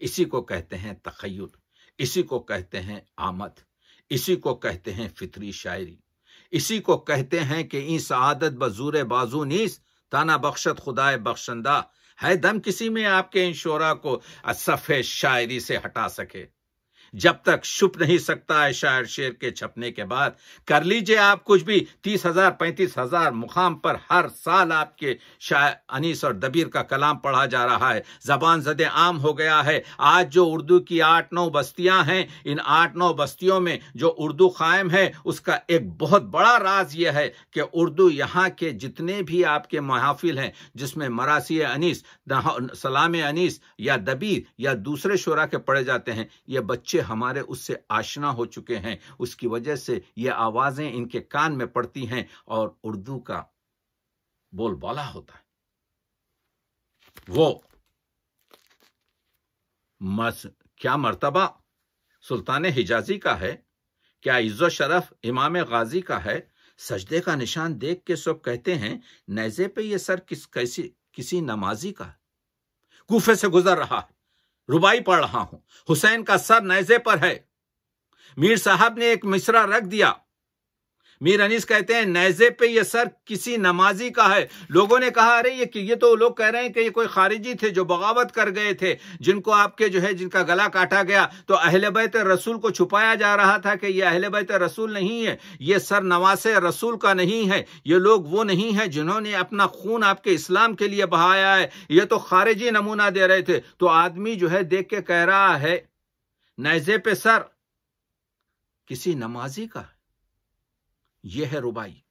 [SPEAKER 1] इसी को कहते हैं तखयुल इसी को कहते हैं आमद इसी को कहते हैं फितरी शायरी इसी को कहते हैं कि ई सआदत बजूर बाजू नीस ताना बख्शत खुदाए बख्शंदा है दम किसी में आपके इन शोरा को सफ़े शायरी से हटा सके जब तक छुप नहीं सकता है शायर शेर के छपने के बाद कर लीजिए आप कुछ भी तीस हजार पैंतीस हजार मुकाम पर हर साल आपके शायर अनीस और दबीर का कलाम पढ़ा जा रहा है जबान जद आम हो गया है आज जो उर्दू की आठ नौ बस्तियां हैं इन आठ नौ बस्तियों में जो उर्दू कायम है उसका एक बहुत बड़ा राज यह है कि उर्दू यहाँ के जितने भी आपके महाफिल हैं जिसमें मरासी अनीस सलाम अनीस या दबीर या दूसरे शुरा के पढ़े जाते हैं ये बच्चे बच्चे हमारे उससे आशना हो चुके हैं उसकी वजह से ये आवाज़ें इनके कान में पड़ती हैं और उर्दू का बोलबाला होता है वो मस क्या मर्तबा सुल्तान हिजाजी का है क्या इज्जो शरफ इमाम गाजी का है सजदे का निशान देख के सब कहते हैं नैजे पे ये सर किस कैसी किसी नमाजी का है। से गुजर रहा है रुबाई पढ़ रहा हूं हुसैन का सर नैजे पर है मीर साहब ने एक मिश्रा रख दिया मीर अनीस कहते हैं नैजे पे ये सर किसी नमाजी का है लोगों ने कहा अरे ये ये तो लोग कह रहे हैं कि ये कोई खारिजी थे जो बगावत कर गए थे जिनको आपके जो है जिनका गला काटा गया तो अहल बैत रसूल को छुपाया जा रहा था कि ये अहल बैत रसूल नहीं है ये सर नवास रसूल का नहीं है ये लोग वो नहीं है जिन्होंने अपना खून आपके इस्लाम के लिए बहाया है ये तो खारिजी नमूना दे रहे थे तो आदमी जो है देख के कह रहा है नैजे पे सर किसी नमाजी का है यह है रुबाई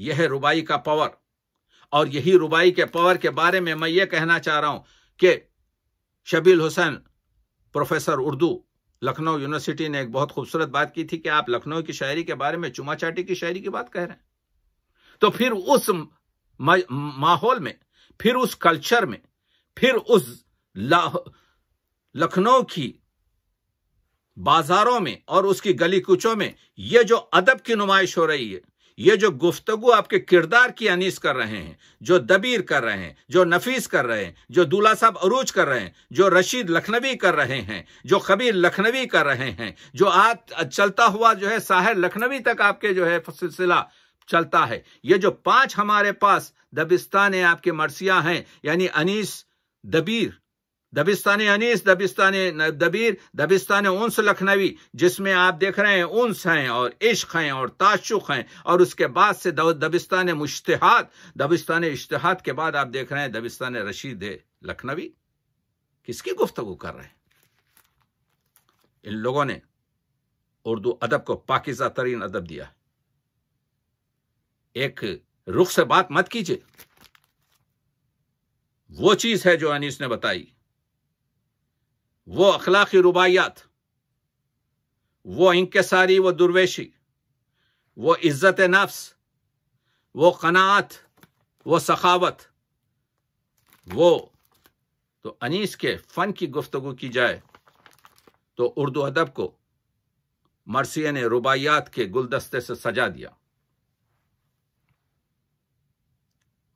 [SPEAKER 1] यह है रुबाई का पावर और यही रुबाई के पावर के बारे में मैं ये कहना चाह रहा हूं कि शबील हुसैन प्रोफेसर उर्दू लखनऊ यूनिवर्सिटी ने एक बहुत खूबसूरत बात की थी कि आप लखनऊ की शायरी के बारे में चुमा चाटी की शायरी की बात कह रहे हैं तो फिर उस माहौल में फिर उस कल्चर में फिर उस लखनऊ की बाजारों में और उसकी गली कुचों में ये जो अदब की नुमाइश हो रही है ये जो गुफ्तगु आपके किरदार की अनीस कर रहे हैं जो दबीर कर रहे हैं जो नफीस कर रहे हैं जो दूल्हा साहब अरूज कर रहे हैं जो रशीद लखनवी कर रहे हैं जो खबीर लखनवी कर रहे हैं जो आज चलता हुआ जो है साहिर लखनवी तक आपके जो है सिलसिला चलता है ये जो पांच हमारे पास दबिस्तान आपके मरसिया हैं यानी अनीस दबीर दबिस्तान अनीस दबिस्तान दबीर दबिस्तान उन्स लखनवी जिसमें आप देख रहे हैं उन्स हैं और इश्क हैं और ताशुक हैं और उसके बाद से दबिस्तान मुश्तहाद दबिस्तान इश्तहाद के बाद आप देख रहे हैं दबिस्तान रशीद लखनवी किसकी गुफ्तगु कर रहे हैं इन लोगों ने उर्दू अदब को पाकिजा तरीन अदब दिया एक रुख से बात मत कीजिए वो चीज है जो अनीस ने बताई वो अखलाकी रुबायात वो इंकसारी वो दुर्वेशी वो इज़्ज़त नफ्स वो कनात वो सखावत वो तो अनीस के फ़न की गुफ्तु की जाए तो उर्दू अदब को मरसिया ने रुबायात के गुलदस्ते से सजा दिया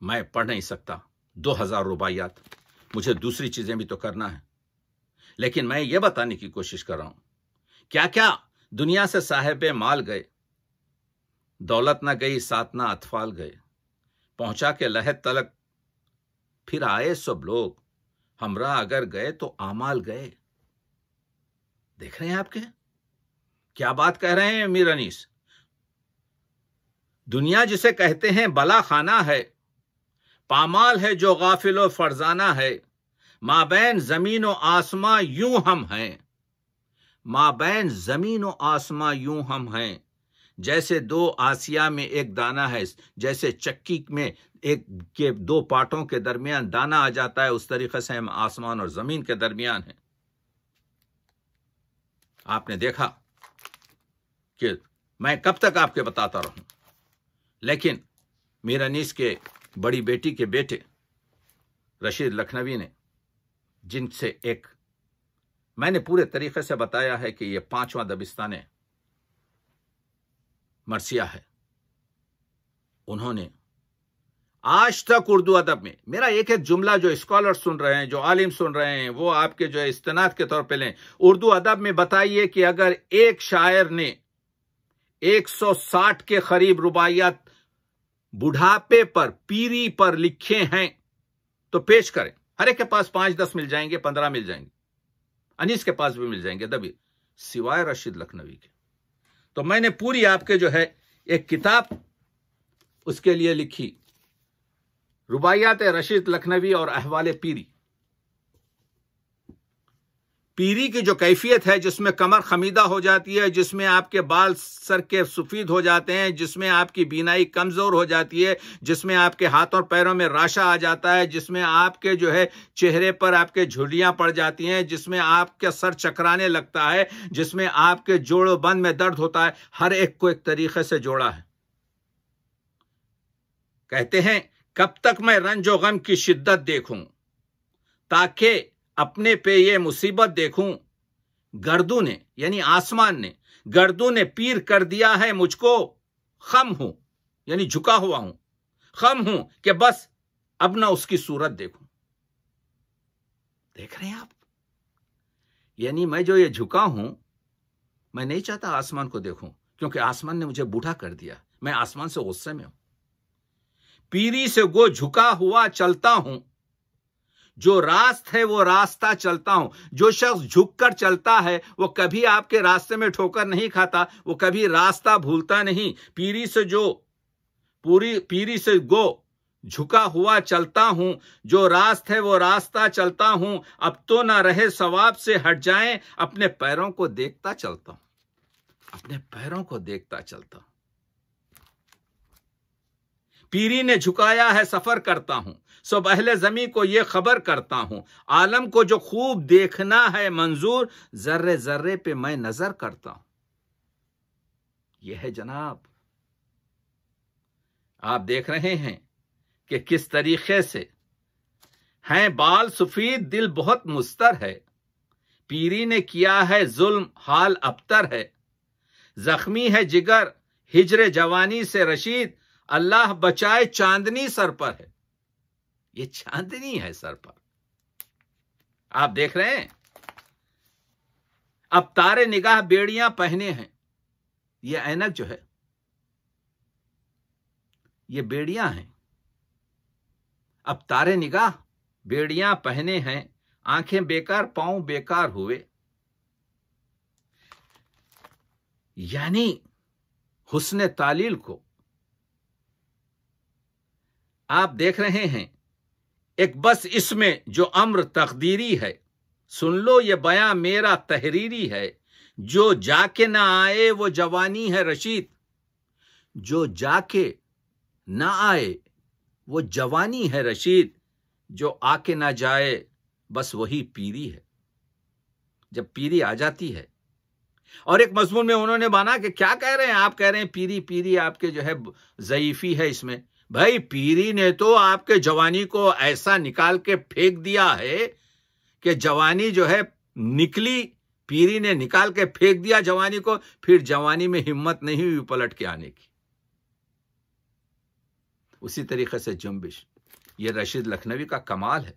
[SPEAKER 1] मैं पढ़ नहीं सकता दो हज़ार रुबायात मुझे दूसरी चीज़ें भी तो करना है लेकिन मैं ये बताने की कोशिश कर रहा हूं क्या क्या दुनिया से साहेब माल गए दौलत ना गई साथ ना अतफाल गए पहुंचा के लहत तलक फिर आए सब लोग हमरा अगर गए तो आमाल गए देख रहे हैं आपके क्या बात कह रहे हैं मीर अनीस दुनिया जिसे कहते हैं बला खाना है पामाल है जो गाफिल फरजाना है माबैन जमीन और आसमां यूं हम हैं माबैन जमीन व आसमां यूं हम हैं जैसे दो आसिया में एक दाना है जैसे चक्की में एक के दो पार्टों के दरमियान दाना आ जाता है उस तरीके से हम आसमान और जमीन के दरमियान हैं आपने देखा कि मैं कब तक आपके बताता रहूं लेकिन मेरा नीस के बड़ी बेटी के बेटे रशीद लखनवी ने जिनसे एक मैंने पूरे तरीके से बताया है कि यह पांचवा दबिस्तान मरसिया है उन्होंने आज तक उर्दू अदब में मेरा एक एक जुमला जो स्कॉलर सुन रहे हैं जो आलिम सुन रहे हैं वो आपके जो है के तौर पे लें उर्दू अदब में बताइए कि अगर एक शायर ने 160 के करीब रुबायात बुढ़ापे पर पीरी पर लिखे हैं तो पेश करें हर एक के पास पांच दस मिल जाएंगे पंद्रह मिल जाएंगे अनिश के पास भी मिल जाएंगे दबी सिवाय रशीद लखनवी के तो मैंने पूरी आपके जो है एक किताब उसके लिए लिखी रुबायात रशीद लखनवी और अहवाल पीरी पीरी की जो कैफियत है जिसमें कमर खमीदा हो जाती है जिसमें आपके बाल सर के सफ़ीद हो जाते हैं जिसमें आपकी बीनाई कमज़ोर हो जाती है जिसमें आपके हाथ और पैरों में राशा आ जाता है जिसमें आपके जो है चेहरे पर आपके झुर्रियाँ पड़ जाती हैं जिसमें आपके सर चकराने लगता है जिसमें आपके जोड़ों बंद में दर्द होता है हर एक को एक तरीके से जोड़ा है कहते हैं कब तक मैं रंजो गम की शिद्दत देखूं ताकि अपने पे ये मुसीबत देखूं गर्दू ने यानी आसमान ने गर्दू ने पीर कर दिया है मुझको खम हूं यानी झुका हुआ हूं खम हूं कि बस अब ना उसकी सूरत देखूं देख रहे हैं आप यानी मैं जो ये झुका हूं मैं नहीं चाहता आसमान को देखूं क्योंकि आसमान ने मुझे बूढ़ा कर दिया मैं आसमान से गुस्से में हूं पीरी से गो झुका हुआ चलता हूं जो रास्त है वो रास्ता चलता हूं जो शख्स झुककर चलता है वो कभी आपके रास्ते में ठोकर नहीं खाता वो कभी रास्ता भूलता नहीं पीरी से जो पूरी पीरी से गो झुका हुआ चलता हूं जो रास्त है वो रास्ता चलता हूं अब तो ना रहे सवाब से हट जाए अपने पैरों को देखता चलता हूं अपने पैरों को देखता चलता हूं पीरी ने झुकाया है सफर करता हूं सो अहल ज़मी को यह खबर करता हूं आलम को जो खूब देखना है मंजूर जर्रे जर्रे पे मैं नजर करता हूं यह है जनाब आप देख रहे हैं कि किस तरीके से हैं बाल सफीद दिल बहुत मुस्तर है पीरी ने किया है जुल्म हाल अबतर है जख्मी है जिगर हिजरे जवानी से रशीद अल्लाह बचाए चांदनी सर पर है ये चांदनी है सर पर आप देख रहे हैं अब तारे निगाह बेड़ियां पहने हैं ये ऐनक जो है ये बेड़ियां हैं अब तारे निगाह बेड़ियां पहने हैं आंखें बेकार पांव बेकार हुए यानी हुस्न तालील को आप देख रहे हैं एक बस इसमें जो अम्र तकदीरी है सुन लो ये बया मेरा तहरीरी है जो जाके ना आए वो जवानी है रशीद जो जाके ना आए वो जवानी है रशीद जो आके ना जाए बस वही पीरी है जब पीरी आ जाती है और एक मजमून में उन्होंने माना कि क्या कह रहे हैं आप कह रहे हैं पीरी पीरी आपके जो है ज़यीफ़ी है इसमें भाई पीरी ने तो आपके जवानी को ऐसा निकाल के फेंक दिया है कि जवानी जो है निकली पीरी ने निकाल के फेंक दिया जवानी को फिर जवानी में हिम्मत नहीं हुई पलट के आने की उसी तरीके से जुम्बिश ये रशीद लखनवी का कमाल है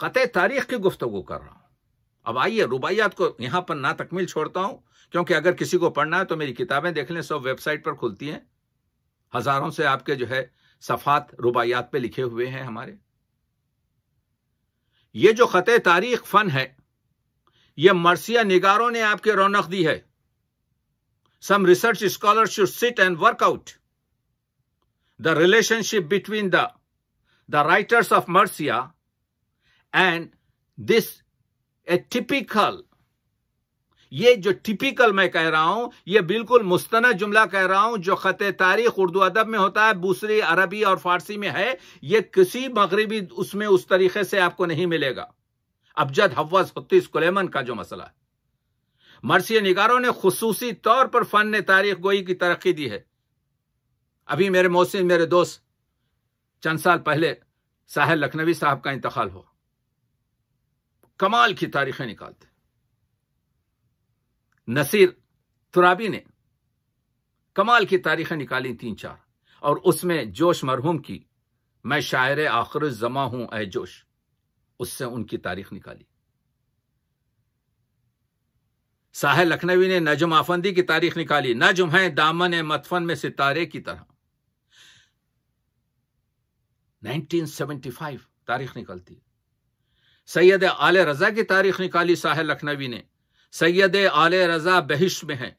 [SPEAKER 1] ख़त तारीख की गुफ्तगु कर रहा हूं अब आइए रुबाइयात को यहां पर ना तकमील छोड़ता हूं क्योंकि अगर किसी को पढ़ना है तो मेरी किताबें देख लें सब वेबसाइट पर खुलती हैं हजारों से आपके जो है सफात रुबायात पे लिखे हुए हैं हमारे ये जो ख़त तारीख फन है ये मरसिया निगारों ने आपके रौनक दी है some research scholar should sit and work out the relationship between the the writers of marsiya and this a typical ये जो टिपिकल मैं कह रहा हूं ये बिल्कुल मुस्तना जुमला कह रहा हूं जो खत तारीख उर्दू अदब में होता है दूसरी अरबी और फारसी में है ये किसी मगरबी उसमें उस तरीके से आपको नहीं मिलेगा अबजद हवस हतीस कुलेमन का जो मसला है मरसी निगारों ने खसूसी तौर पर फन तारीख गोई की तरक्की दी है अभी मेरे मोहसिन मेरे दोस्त चंद साल पहले साहिल लखनवी साहब का इंतकाल हुआ कमाल की तारीखें निकालते नसीर तुराबी ने कमाल की तारीखें निकाली तीन चार और उसमें जोश मरहूम की मैं शायर आखिर जमा हूं ए जोश उससे उनकी तारीख निकाली साहे लखनवी ने नजम आफंदी की तारीख निकाली नजम है दामन मतफन में सितारे की तरह 1975 तारीख निकलती सैयद आल रजा की तारीख निकाली साहे लखनवी ने सैयद आले रजा बहिश में है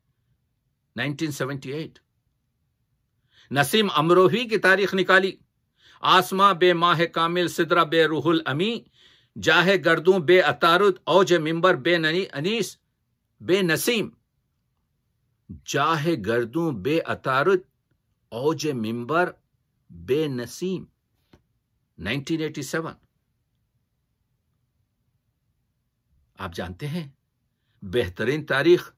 [SPEAKER 1] 1978 नसीम अमरोही की तारीख निकाली आसमा बे माह कामिल सिदरा बे रूहुल अमी जाहे गर्दू बे अतारुद औज मिंबर बे ननी अनीस बे नसीम जाहे गर्दू बे अतारुद औज मिंबर बे नसीम 1987 आप जानते हैं बेहतरीन तारीख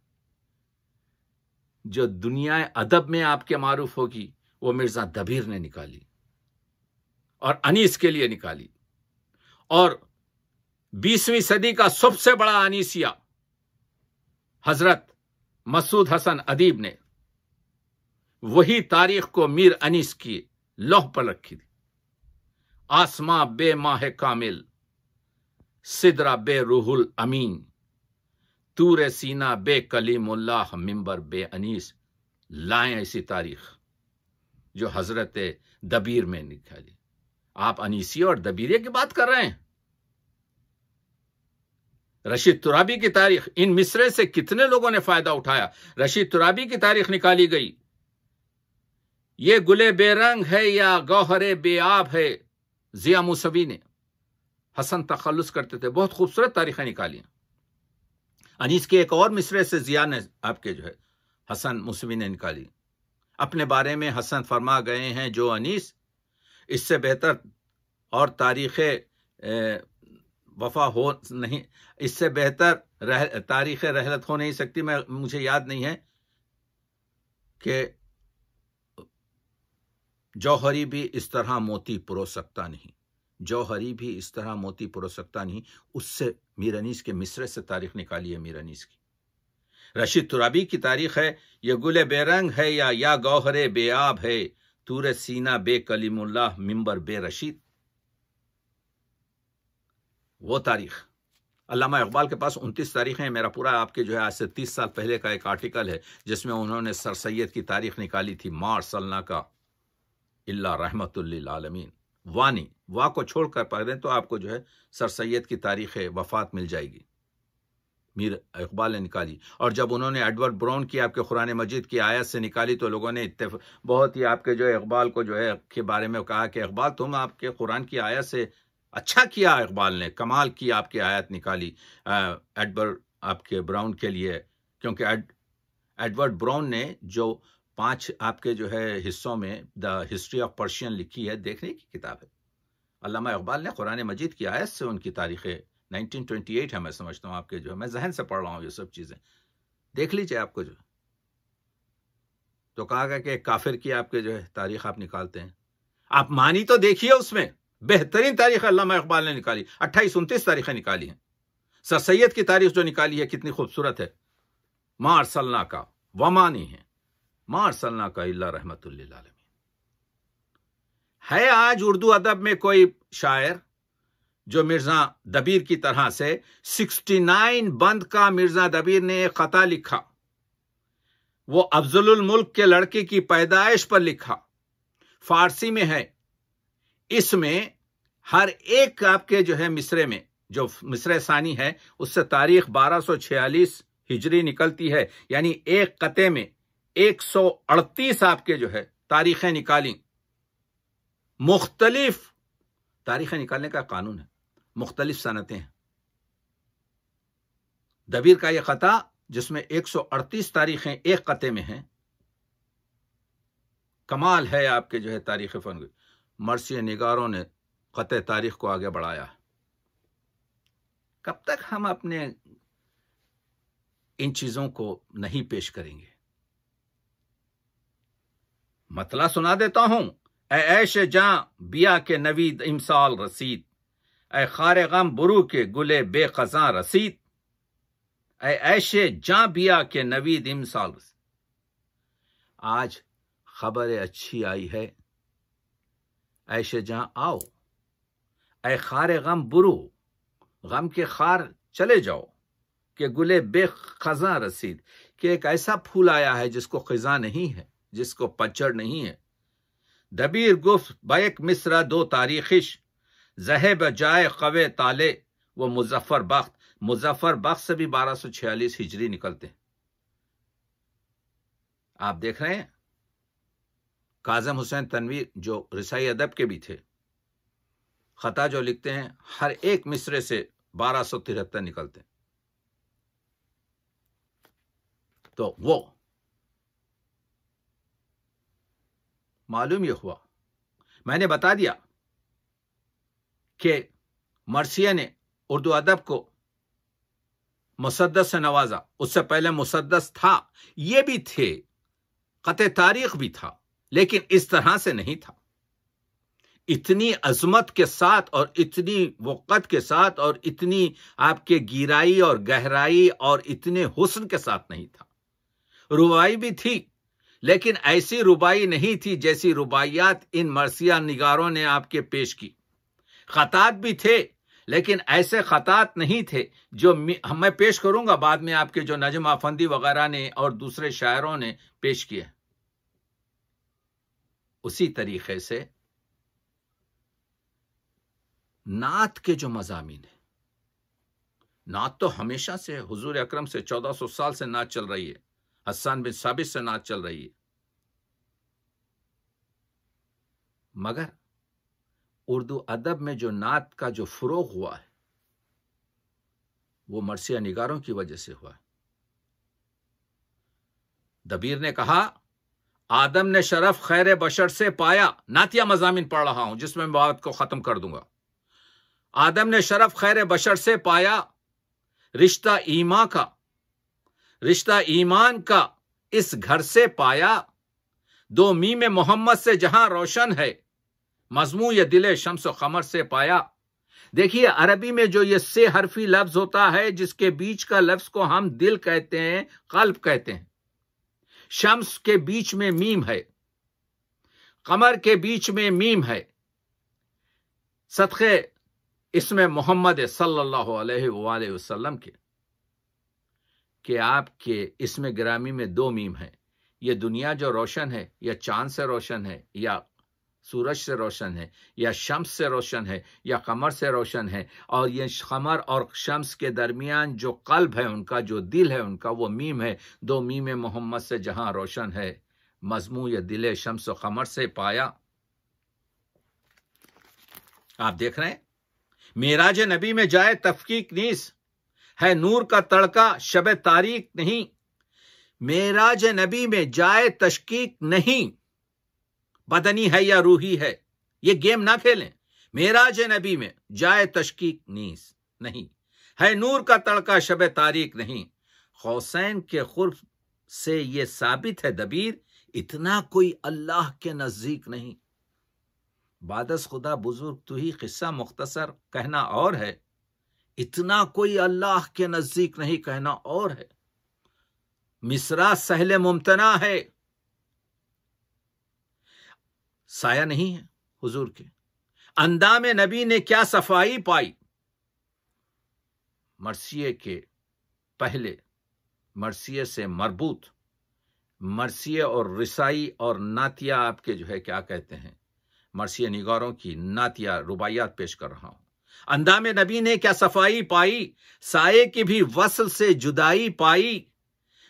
[SPEAKER 1] जो दुनिया अदब में आपके मारूफ होगी वो मिर्जा दबीर ने निकाली और अनीस के लिए निकाली और बीसवीं सदी का सबसे बड़ा अनीसिया हजरत मसूद हसन अदीब ने वही तारीख को मीर अनीस की लौह पर रखी थी आसमां बे माह कामिल सिदरा बे रूहुल अमीन तूर सीना बे कलीमुल्लाह मिंबर बे अनीस लाएं ऐसी तारीख जो हजरत दबीर में निकाली आप अनीसी और दबीरे की बात कर रहे हैं रशीद तुराबी की तारीख इन मिसरे से कितने लोगों ने फायदा उठाया रशीद तुराबी की तारीख निकाली गई ये गुले बेरंग है या गौहरे बेआब है जिया मूसवी ने हसन तखलुस करते थे बहुत खूबसूरत तारीखें निकाली यानी के एक और मिसरे से जिया ने आपके जो है हसन मुसवी ने निकाली अपने बारे में हसन फरमा गए हैं जो अनीस इससे बेहतर और तारीख वफा हो नहीं इससे बेहतर रह तारीख रहलत हो नहीं सकती मैं मुझे याद नहीं है कि जौहरी भी इस तरह मोती परो सकता नहीं जौहरी भी इस तरह मोती परो सकता नहीं उससे मीर अनीस के मिसरे से तारीख निकाली है मीर अनीस की रशीद तुराबी की तारीख है यह गुल बेरंग है या या गौहरे बेआब है तूर सीना बे कलीमुल्ला मिम्बर बे रशीद वो तारीख अलामा इकबाल के पास उनतीस तारीखें हैं मेरा पूरा आपके जो है आज से तीस साल पहले का एक आर्टिकल है जिसमें उन्होंने सर सैद की तारीख निकाली थी मार सलना का इल्ला रहमतुल्लिल आलमीन वानी वा को छोड़कर पढ़ दें तो आपको जो है सर सैद की तारीख वफात मिल जाएगी मीर इकबाल ने निकाली और जब उन्होंने एडवर्ड ब्राउन की आपके कुरान मजिद की आयत से निकाली तो लोगों ने इतफ बहुत ही आपके जो है इकबाल को जो है के बारे में कहा कि इकबाल तुम आपके कुरान की आयत से अच्छा किया इकबाल ने कमाल की आपकी आयत निकाली एडवर्ड आपके ब्राउन के लिए क्योंकि एडवर्ड ब्राउन ने जो पांच आपके जो है हिस्सों में द हिस्ट्री ऑफ पर्शियन लिखी है देखने की किताब है अलामा इकबाल ने कुरान मजीद की आयत से उनकी तारीख 1928 है मैं समझता हूँ आपके जो है मैं जहन से पढ़ रहा हूँ ये सब चीज़ें देख लीजिए आपको जो तो कहा गया कि काफिर की आपके जो है तारीख आप निकालते हैं आप मानी तो देखिए उसमें बेहतरीन तारीख अलामा इकबाल ने निकाली अट्ठाईस उनतीस तारीखें निकाली हैं सर सैद की तारीख जो निकाली है कितनी खूबसूरत है माँ अरसलना का वमानी है मार्सल्ला का रहमत है आज उर्दू अदब में कोई शायर जो मिर्जा दबीर की तरह से 69 बंद का मिर्जा दबीर ने एक खता लिखा वो अफजल मुल्क के लड़के की पैदाइश पर लिखा फारसी में है इसमें हर एक आपके जो है मिसरे में जो मिसरे सानी है उससे तारीख 1246 हिजरी निकलती है यानी एक कते में 138 आपके जो है तारीखें निकाली मुख्तलिफ तारीखें निकालने का कानून है मुख्तलिफ सनतें हैं दबीर का यह खता जिसमें 138 तारीखें एक कते में हैं कमाल है आपके जो है तारीख फन मरसी निगारों ने खत तारीख को आगे बढ़ाया कब तक हम अपने इन चीज़ों को नहीं पेश करेंगे मतला सुना देता हूं ऐश जा बिया के नवीद इमसाल रसीद ए खार गम बुरु के गुले बेखजा रसीद ए ऐश जा बिया के नवीद इमसाल रसीद आज खबर अच्छी आई है ऐश जां आओ ए खार गम बुरु गम के खार चले जाओ के गुले बेखजा रसीद के एक ऐसा फूल आया है जिसको खजा नहीं है जिसको पचड़ नहीं है दबीर गुफ बैक मिसरा दो तारीखिश जह जाए कवे ताले व मुजफ्फर बख्त मुजफ्फर बख्त से भी 1246 हिजरी निकलते हैं आप देख रहे हैं काजम हुसैन तनवीर जो रिसाई अदब के भी थे खता जो लिखते हैं हर एक मिसरे से बारह सौ तिहत्तर निकलते हैं तो वो मालूम यह हुआ मैंने बता दिया कि मर्सिया ने उर्दू अदब को मुसदस से नवाजा उससे पहले मुसदस था ये भी थे कत तारीख भी था लेकिन इस तरह से नहीं था इतनी अजमत के साथ और इतनी वक़्त के साथ और इतनी आपके गिराई और गहराई और इतने हुस्न के साथ नहीं था रुवाई भी थी लेकिन ऐसी रुबाई नहीं थी जैसी रुबाइयात इन मरसिया निगारों ने आपके पेश की खतात भी थे लेकिन ऐसे खतात नहीं थे जो मैं पेश करूंगा बाद में आपके जो नजम आफंदी वगैरह ने और दूसरे शायरों ने पेश किए उसी तरीके से नात के जो मजामी है नात तो हमेशा से हुजूर अकरम से 1400 साल से नात चल रही है हसन बिन साबित से नाच चल रही है मगर उर्दू अदब में जो नात का जो फरोग हुआ है वो मरसिया निगारों की वजह से हुआ है दबीर ने कहा आदम ने शरफ खैर बशर से पाया नातिया मजामिन पढ़ रहा हूं जिसमें मैं बात को खत्म कर दूंगा आदम ने शरफ खैर बशर से पाया रिश्ता ईमा का रिश्ता ईमान का इस घर से पाया दो मी में मोहम्मद से जहां रोशन है मजमू ये दिले शम्स खमर से पाया देखिए अरबी में जो ये से हरफी लफ्ज होता है जिसके बीच का लफ्ज को हम दिल कहते हैं कल्ब कहते हैं शम्स के बीच में मीम है कमर के बीच में मीम है सदक़े इसमें मोहम्मद सल्लल्लाहु अलैहि वसल्लम के कि आपके इसमें ग्रामी में दो मीम है ये दुनिया जो रोशन है या चांद से रोशन है या सूरज से रोशन है या शम्स से रोशन है या कमर से रोशन है और ये कमर और शम्स के दरमियान जो कल्ब है उनका जो दिल है उनका वो मीम है दो मीम मोहम्मद से जहां रोशन है मजमू या दिल शम्स और कमर से पाया आप देख रहे हैं मेराज नबी में जाए तफकीक नीस है नूर का तड़का शब तारीख नहीं मेराज नबी में जाए तशकीक नहीं बदनी है या रूही है ये गेम ना खेलें मेराज नबी में जाए तशकीक नीस नहीं है नूर का तड़का शब तारीख नहीं हौसैन के खुर्फ से ये साबित है दबीर इतना कोई अल्लाह के नजदीक नहीं बादस खुदा बुजुर्ग तो ही किस्सा मुख्तसर कहना और है इतना कोई अल्लाह के नजदीक नहीं कहना और है मिसरा सहले मुमतना है साया नहीं है हुजूर के अंदाम नबी ने क्या सफाई पाई मरसिए के पहले मरसिए से मरबूत मरसिए और रिसाई और नातिया आपके जो है क्या कहते हैं मरसिए निगारों की नातिया रुबायात पेश कर रहा हूं अंदाम नबी ने क्या सफाई पाई साय की भी वसल से जुदाई पाई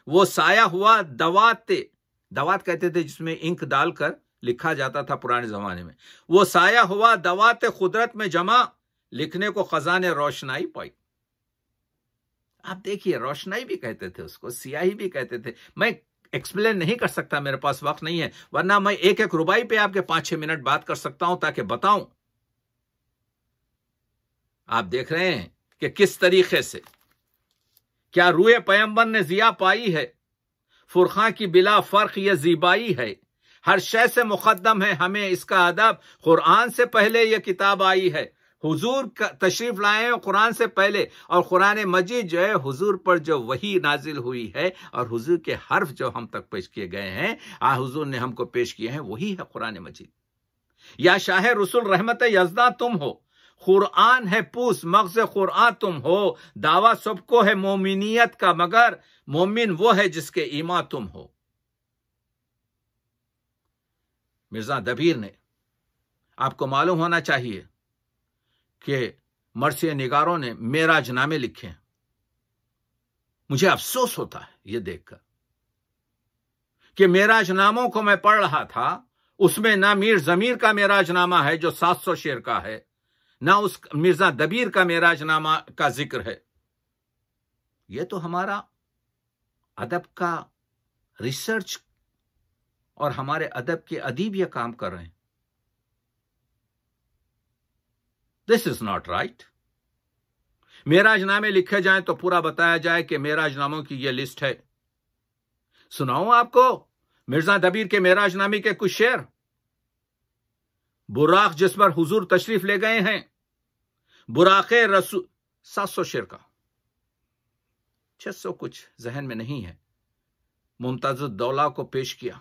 [SPEAKER 1] वो साया हुआ दवाते दवात कहते थे जिसमें इंक डालकर लिखा जाता था पुराने जमाने में वो साया हुआ दवात कुदरत में जमा लिखने को खजाने रोशनाई पाई आप देखिए रोशनाई भी कहते थे उसको सियाही भी कहते थे मैं एक्सप्लेन नहीं कर सकता मेरे पास वक्त नहीं है वरना मैं एक एक रुबाई पे आपके पांच छह मिनट बात कर सकता हूं ताकि बताऊं आप देख रहे हैं कि किस तरीके से क्या रूए पैम्बर ने जिया पाई है फुरखा की बिला फर्क यह जीबाई है हर शय से मुकदम है हमें इसका अदब कुरान से पहले यह किताब आई है हुजूर तशरीफ लाए हैं कुरान से पहले और कुरान मजीद जो है हुजूर पर जो वही नाजिल हुई है और हुजूर के हर्फ जो हम तक पेश किए गए हैं आ हुजूर ने हमको पेश किए हैं वही है कुरान मजीद या शाह रसुल रहमत यजदा तुम हो कुरान है पूस मगज कुरान तुम हो दावा सबको है मोमिनियत का मगर मोमिन वो है जिसके ईमा तुम हो मिर्जा दबीर ने आपको मालूम होना चाहिए कि मरसी निगारों ने मेराज नामे लिखे हैं मुझे अफसोस होता है यह देखकर कि मेराज नामों को मैं पढ़ रहा था उसमें ना मीर जमीर का मेराज नामा है जो सात सौ शेर का है ना उस मिर्जा दबीर का मेराज नामा का जिक्र है यह तो हमारा अदब का रिसर्च और हमारे अदब के अदीब यह काम कर रहे हैं दिस इज नॉट राइट मेराज नामे लिखे जाए तो पूरा बताया जाए कि मेराज नामों की यह लिस्ट है सुनाऊं आपको मिर्जा दबीर के मेराज के कुछ शेर बुराख जिस पर हुजूर तशरीफ ले गए हैं बुराक रसूल सात सौ शेर का छह सौ कुछ जहन में नहीं है मुमताजुद्दौला को पेश किया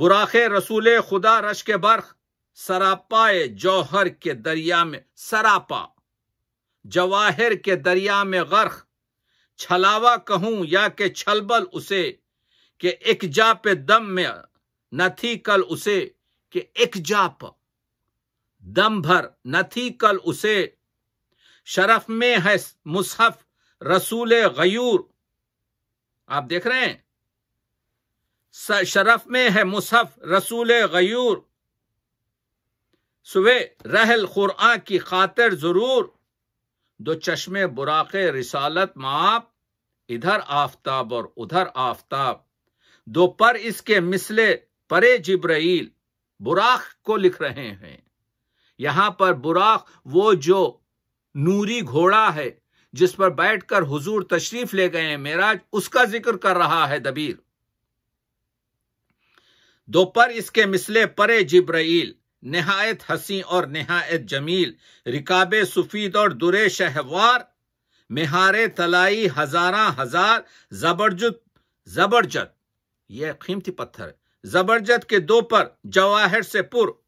[SPEAKER 1] बुराखे रसूल खुदा रश के बर्ख सरापाए जौहर के दरिया में सरापा जवाहिर के दरिया में गर्ख छलावा कहूं या के छलबल उसे के एक जाप दम में न थी कल उसे के एक जाप दम भर न थी कल उसे शरफ में है मुसहफ रसूल गयूर आप देख रहे हैं शरफ में है मुसहफ रसूल गयूर सुबह रहल खुरआ की खातिर जरूर दो चश्मे बुराके रिसालत माप इधर आफताब और उधर आफताब दो पर इसके मिसले परे जिब्राइल बुराख को लिख रहे हैं यहां पर बुराक वो जो नूरी घोड़ा है जिस पर बैठकर हुजूर तशरीफ ले गए मेराज उसका जिक्र कर रहा है दबीर दोपहर इसके मिसले परे जिब्राइल नहायत हसी और नहायत जमील रिकाबे सुफीद और दुरे शहवार मेहारे तलाई हजारा हजार जबरजुत जबरजत यह कीमती पत्थर जबरजत के दो पर जवाहर से पुर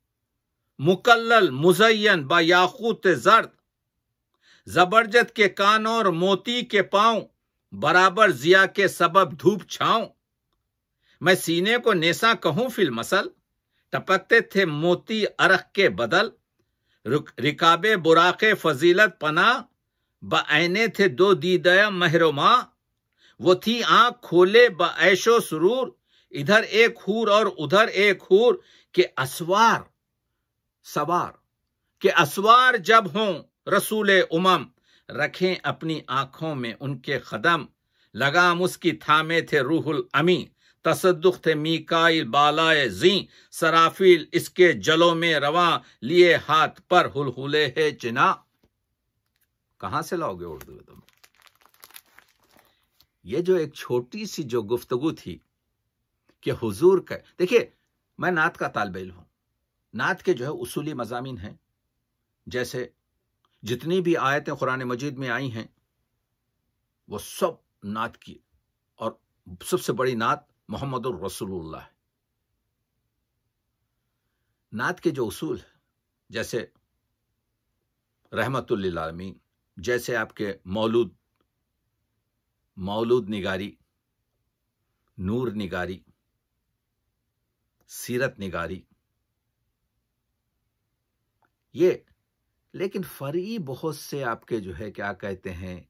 [SPEAKER 1] मुकल्ल मुजयन ब याकूत जर्द जबरजत के कान और मोती के पांव बराबर जिया के सबब धूप छाऊं मैं सीने को नेसा कहूं फिल मसल टपकते थे मोती अरख के बदल रिकाबे बुराके फजीलत पना बने थे दो दीदया मां वो थी आंख खोले बैशो सुरूर इधर एक हूर और उधर एक हूर के असवार सवार के असवार जब हों रसूल उमम रखें अपनी आंखों में उनके कदम लगाम उसकी थामे थे रूहुल अमी तसदुख थे मीकाइल बालाए जी सराफील इसके जलों में रवा लिए हाथ पर हुलहुले है चिना कहां से लाओगे उर्दू तुम ये जो एक छोटी सी जो गुफ्तगु थी कि हुजूर का देखिए मैं नात का तालबेल हूं नात के जो है उसूली मजामी हैं जैसे जितनी भी आयतें कुरान मजीद में आई हैं वो सब नात की और सबसे बड़ी नात मोहम्मद रसूलुल्लाह है नात के जो उसूल है जैसे रहमतुल्लामीन जैसे आपके मौलूद मौलूद निगारी नूर निगारी सीरत निगारी ये लेकिन फरी बहुत से आपके जो है क्या कहते हैं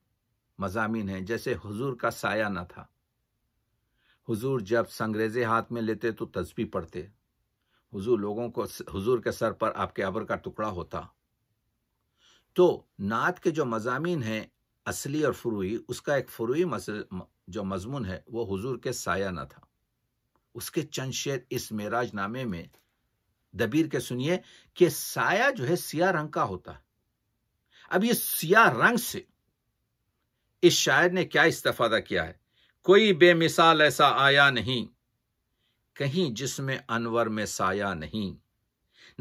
[SPEAKER 1] मजामी हैं जैसे हुजूर का साया ना था हुजूर जब संग्रेजे हाथ में लेते तो तस्बी पढ़ते हुजूर लोगों को हुजूर के सर पर आपके अबर का टुकड़ा होता तो नात के जो मजामी हैं असली और फ्रूई उसका एक फ्रूई जो मजमून है वो हुजूर के साया ना था उसके चंद शेर इस मेराज नामे में दबीर के सुनिए कि साया जो है सिया रंग का होता है अब ये सिया रंग से इस शायर ने क्या इस्तेफादा किया है कोई बेमिसाल ऐसा आया नहीं कहीं जिसमें अनवर में साया नहीं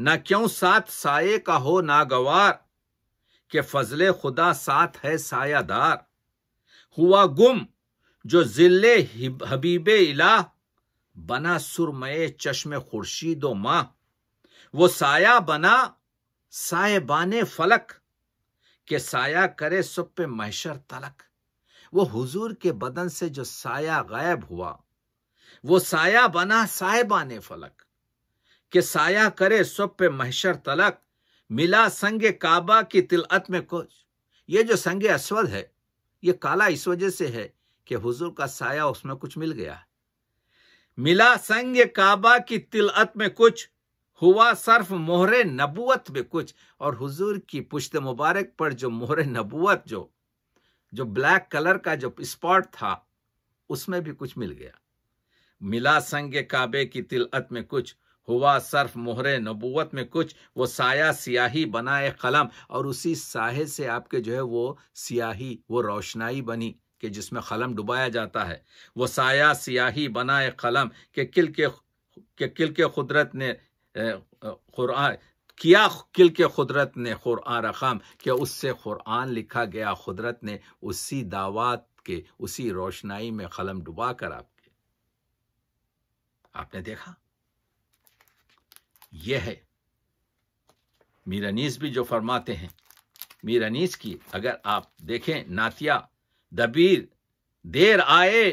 [SPEAKER 1] ना क्यों साथ साये का हो नागवार के फजले खुदा साथ है सायादार हुआ गुम जो जिले हबीबे इला बना सुरमय चश्मे खुर्शीदो माह वो साया बना सायबान फलक के साया करे सुप पे महशर तलक वो हुजूर के बदन से जो साया गायब हुआ वो साया बना साहिबान फलक के साया करे सुप पे महशर तलक मिला संग काबा की तिलअत में कुछ ये जो संग अस्वद है ये काला इस वजह से है कि हुजूर का साया उसमें कुछ मिल गया मिला संग काबा की तिलअत में कुछ हुआ सर्फ मोहरे नबूत में कुछ और हुजूर की पुश्त मुबारक पर जो मोहर नबूत जो जो ब्लैक कलर का जो स्पॉट था उसमें भी कुछ मिल गया मिला संग काबे की तिलत में कुछ हुआ सर्फ मोहर नबूत में कुछ वो साया सियाही बनाए कलम और उसी साहे से आपके जो है वो सियाही वो रोशनाई बनी कि जिसमें कलम डुबाया जाता है वो साया सियाही बनाए कलम के किल के के किल के कुदरत ने कुरान किया किल के खुदरत ने कुरान रकम कि उससे कुरान लिखा गया खुदरत ने उसी दावत के उसी रोशनाई में कलम डुबा कर आपके आपने देखा यह है मीर अनीस भी जो फरमाते हैं मीर अनीस की अगर आप देखें नातिया दबीर देर आए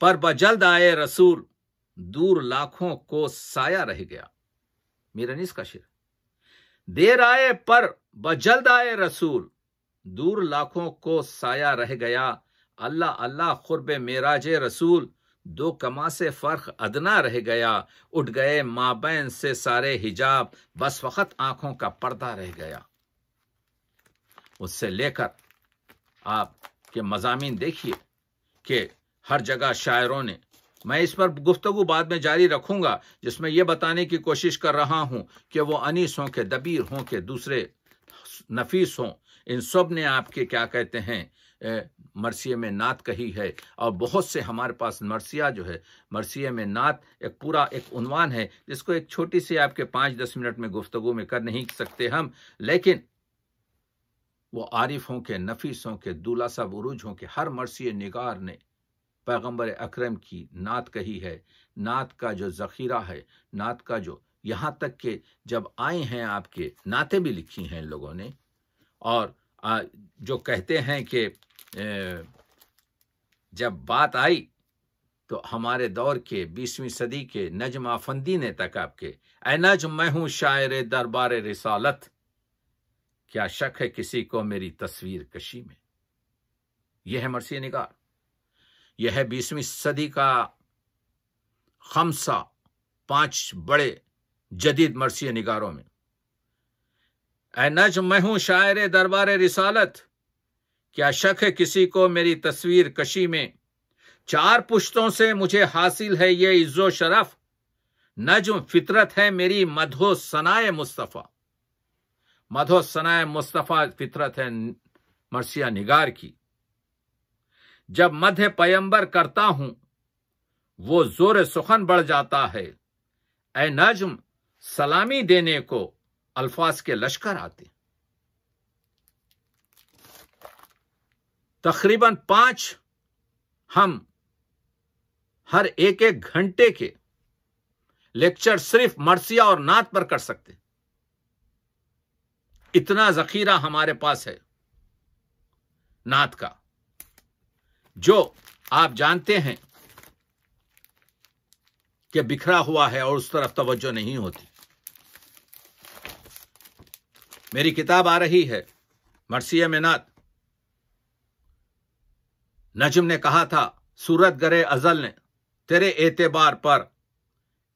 [SPEAKER 1] पर बजल्द आए रसूल दूर लाखों को साया रह गया निस का शेर देर आए पर बजल्द आए रसूल दूर लाखों को साया रह गया अल्लाह अल्लाह खुरब मेराज रसूल दो कमा से फर्क अदना रह गया उठ गए बहन से सारे हिजाब बस वक़्त आंखों का पर्दा रह गया उससे लेकर आप के मजामी देखिए कि हर जगह शायरों ने मैं इस पर गुफ्तगु बाद में जारी रखूंगा जिसमें यह बताने की कोशिश कर रहा हूं कि वो अनिस हों के दबीर हों के दूसरे नफीस हों इन सब ने आपके क्या कहते हैं मरसिए में नात कही है और बहुत से हमारे पास मरसिया जो है मरसिए में नात एक पूरा एक उनवान है जिसको एक छोटी सी आपके पाँच दस मिनट में गुफ्तगु में कर नहीं सकते हम लेकिन वो आरिफ हों के नफीसों के दुलासा हों के हर मरसिए निगार ने पैगंबर अकरम की नात कही है नात का जो ज़ख़ीरा है नात का जो यहाँ तक के जब आए हैं आपके नाते भी लिखी हैं लोगों ने और जो कहते हैं कि जब बात आई तो हमारे दौर के बीसवीं सदी के नजम आफंदी ने तक आपके ए नजम मैं हूँ शायर दरबार रिसालत क्या शक है किसी को मेरी तस्वीर कशी में यह है मरसी निगार यह बीसवीं सदी का खमसा पांच बड़े जदीद मरसी निगारों में ए नज मैं हूं शायर दरबार रिसालत क्या शक है किसी को मेरी तस्वीर कशी में चार पुश्तों से मुझे हासिल है ये इज्जो शरफ नज्म फितरत है मेरी मधो सनाए मुस्तफ़ा मधो सनाए मुस्तफ़ा फितरत है मरसिया निगार की जब मध्य पयंबर करता हूं वो जोर सुखन बढ़ जाता है ए नज्म सलामी देने को अल्फाज के लश्कर आते तकरीबन पांच हम हर एक एक घंटे के लेक्चर सिर्फ मरसिया और नात पर कर सकते इतना जखीरा हमारे पास है नात का जो आप जानते हैं कि बिखरा हुआ है और उस तरफ तवज्जो नहीं होती मेरी किताब आ रही है मरसिया मेनात नजम ने कहा था सूरत गरे अजल ने तेरे एतबार पर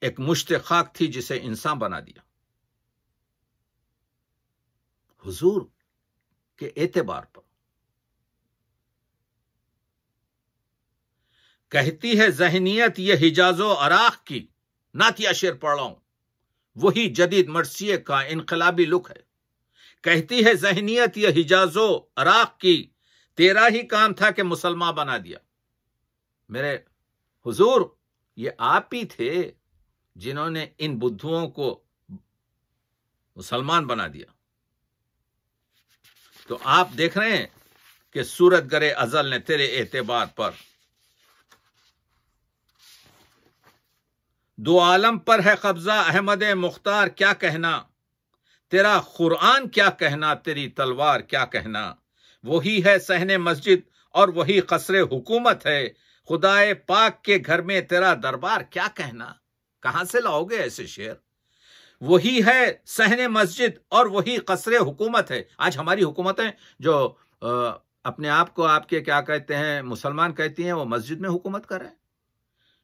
[SPEAKER 1] एक मुश्त खाक थी जिसे इंसान बना दिया हुजूर के एतबार पर कहती है जहनीत ये हिजाजो अराख की नातिया शेर पढ़ वही जदीद मरसिए का इनकलाबी लुक है कहती है जहनीत यह हिजाजो अराख की तेरा ही काम था कि मुसलमान बना दिया मेरे हुजूर ये आप ही थे जिन्होंने इन बुद्धुओं को मुसलमान बना दिया तो आप देख रहे हैं कि सूरत गरे अजल ने तेरे एतबार पर दो आलम पर है कब्जा अहमद मुख्तार क्या कहना तेरा कुरान क्या कहना तेरी तलवार क्या कहना वही है सहने मस्जिद और वही कसरे हुकूमत है खुदाए पाक के घर में तेरा दरबार क्या कहना कहां से लाओगे ऐसे शेर वही है सहने मस्जिद और वही कसरे हुकूमत है आज हमारी हुकूमतें जो अपने आप को आपके क्या कहते हैं मुसलमान कहती हैं वो मस्जिद में हुकूमत कर रहे हैं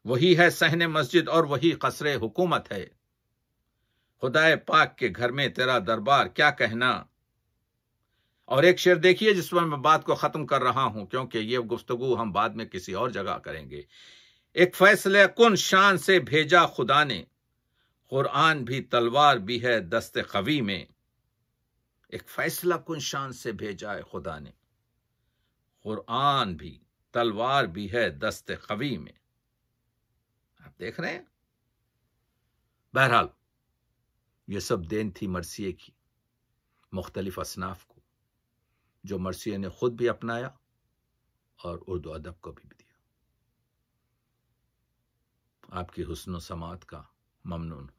[SPEAKER 1] वही है सहने मस्जिद और वही कसरे हुकूमत है खुदाए पाक के घर में तेरा दरबार क्या कहना और एक शेर देखिए जिस पर मैं बात को खत्म कर रहा हूं क्योंकि ये गुफ्तगु हम बाद में किसी और जगह करेंगे एक फैसले कुन शान से भेजा खुदा ने कुरान भी तलवार भी है दस्त कवी में एक फैसला कुन शान से भेजा है खुदा ने कुरान भी तलवार भी है दस्त कवी में देख रहे हैं बहरहाल ये सब देन थी मरसिए की मुख्तलिफ असनाफ को जो मरसिए ने खुद भी अपनाया और उर्दू अदब को भी दिया आपकी हुसन समात का ममनून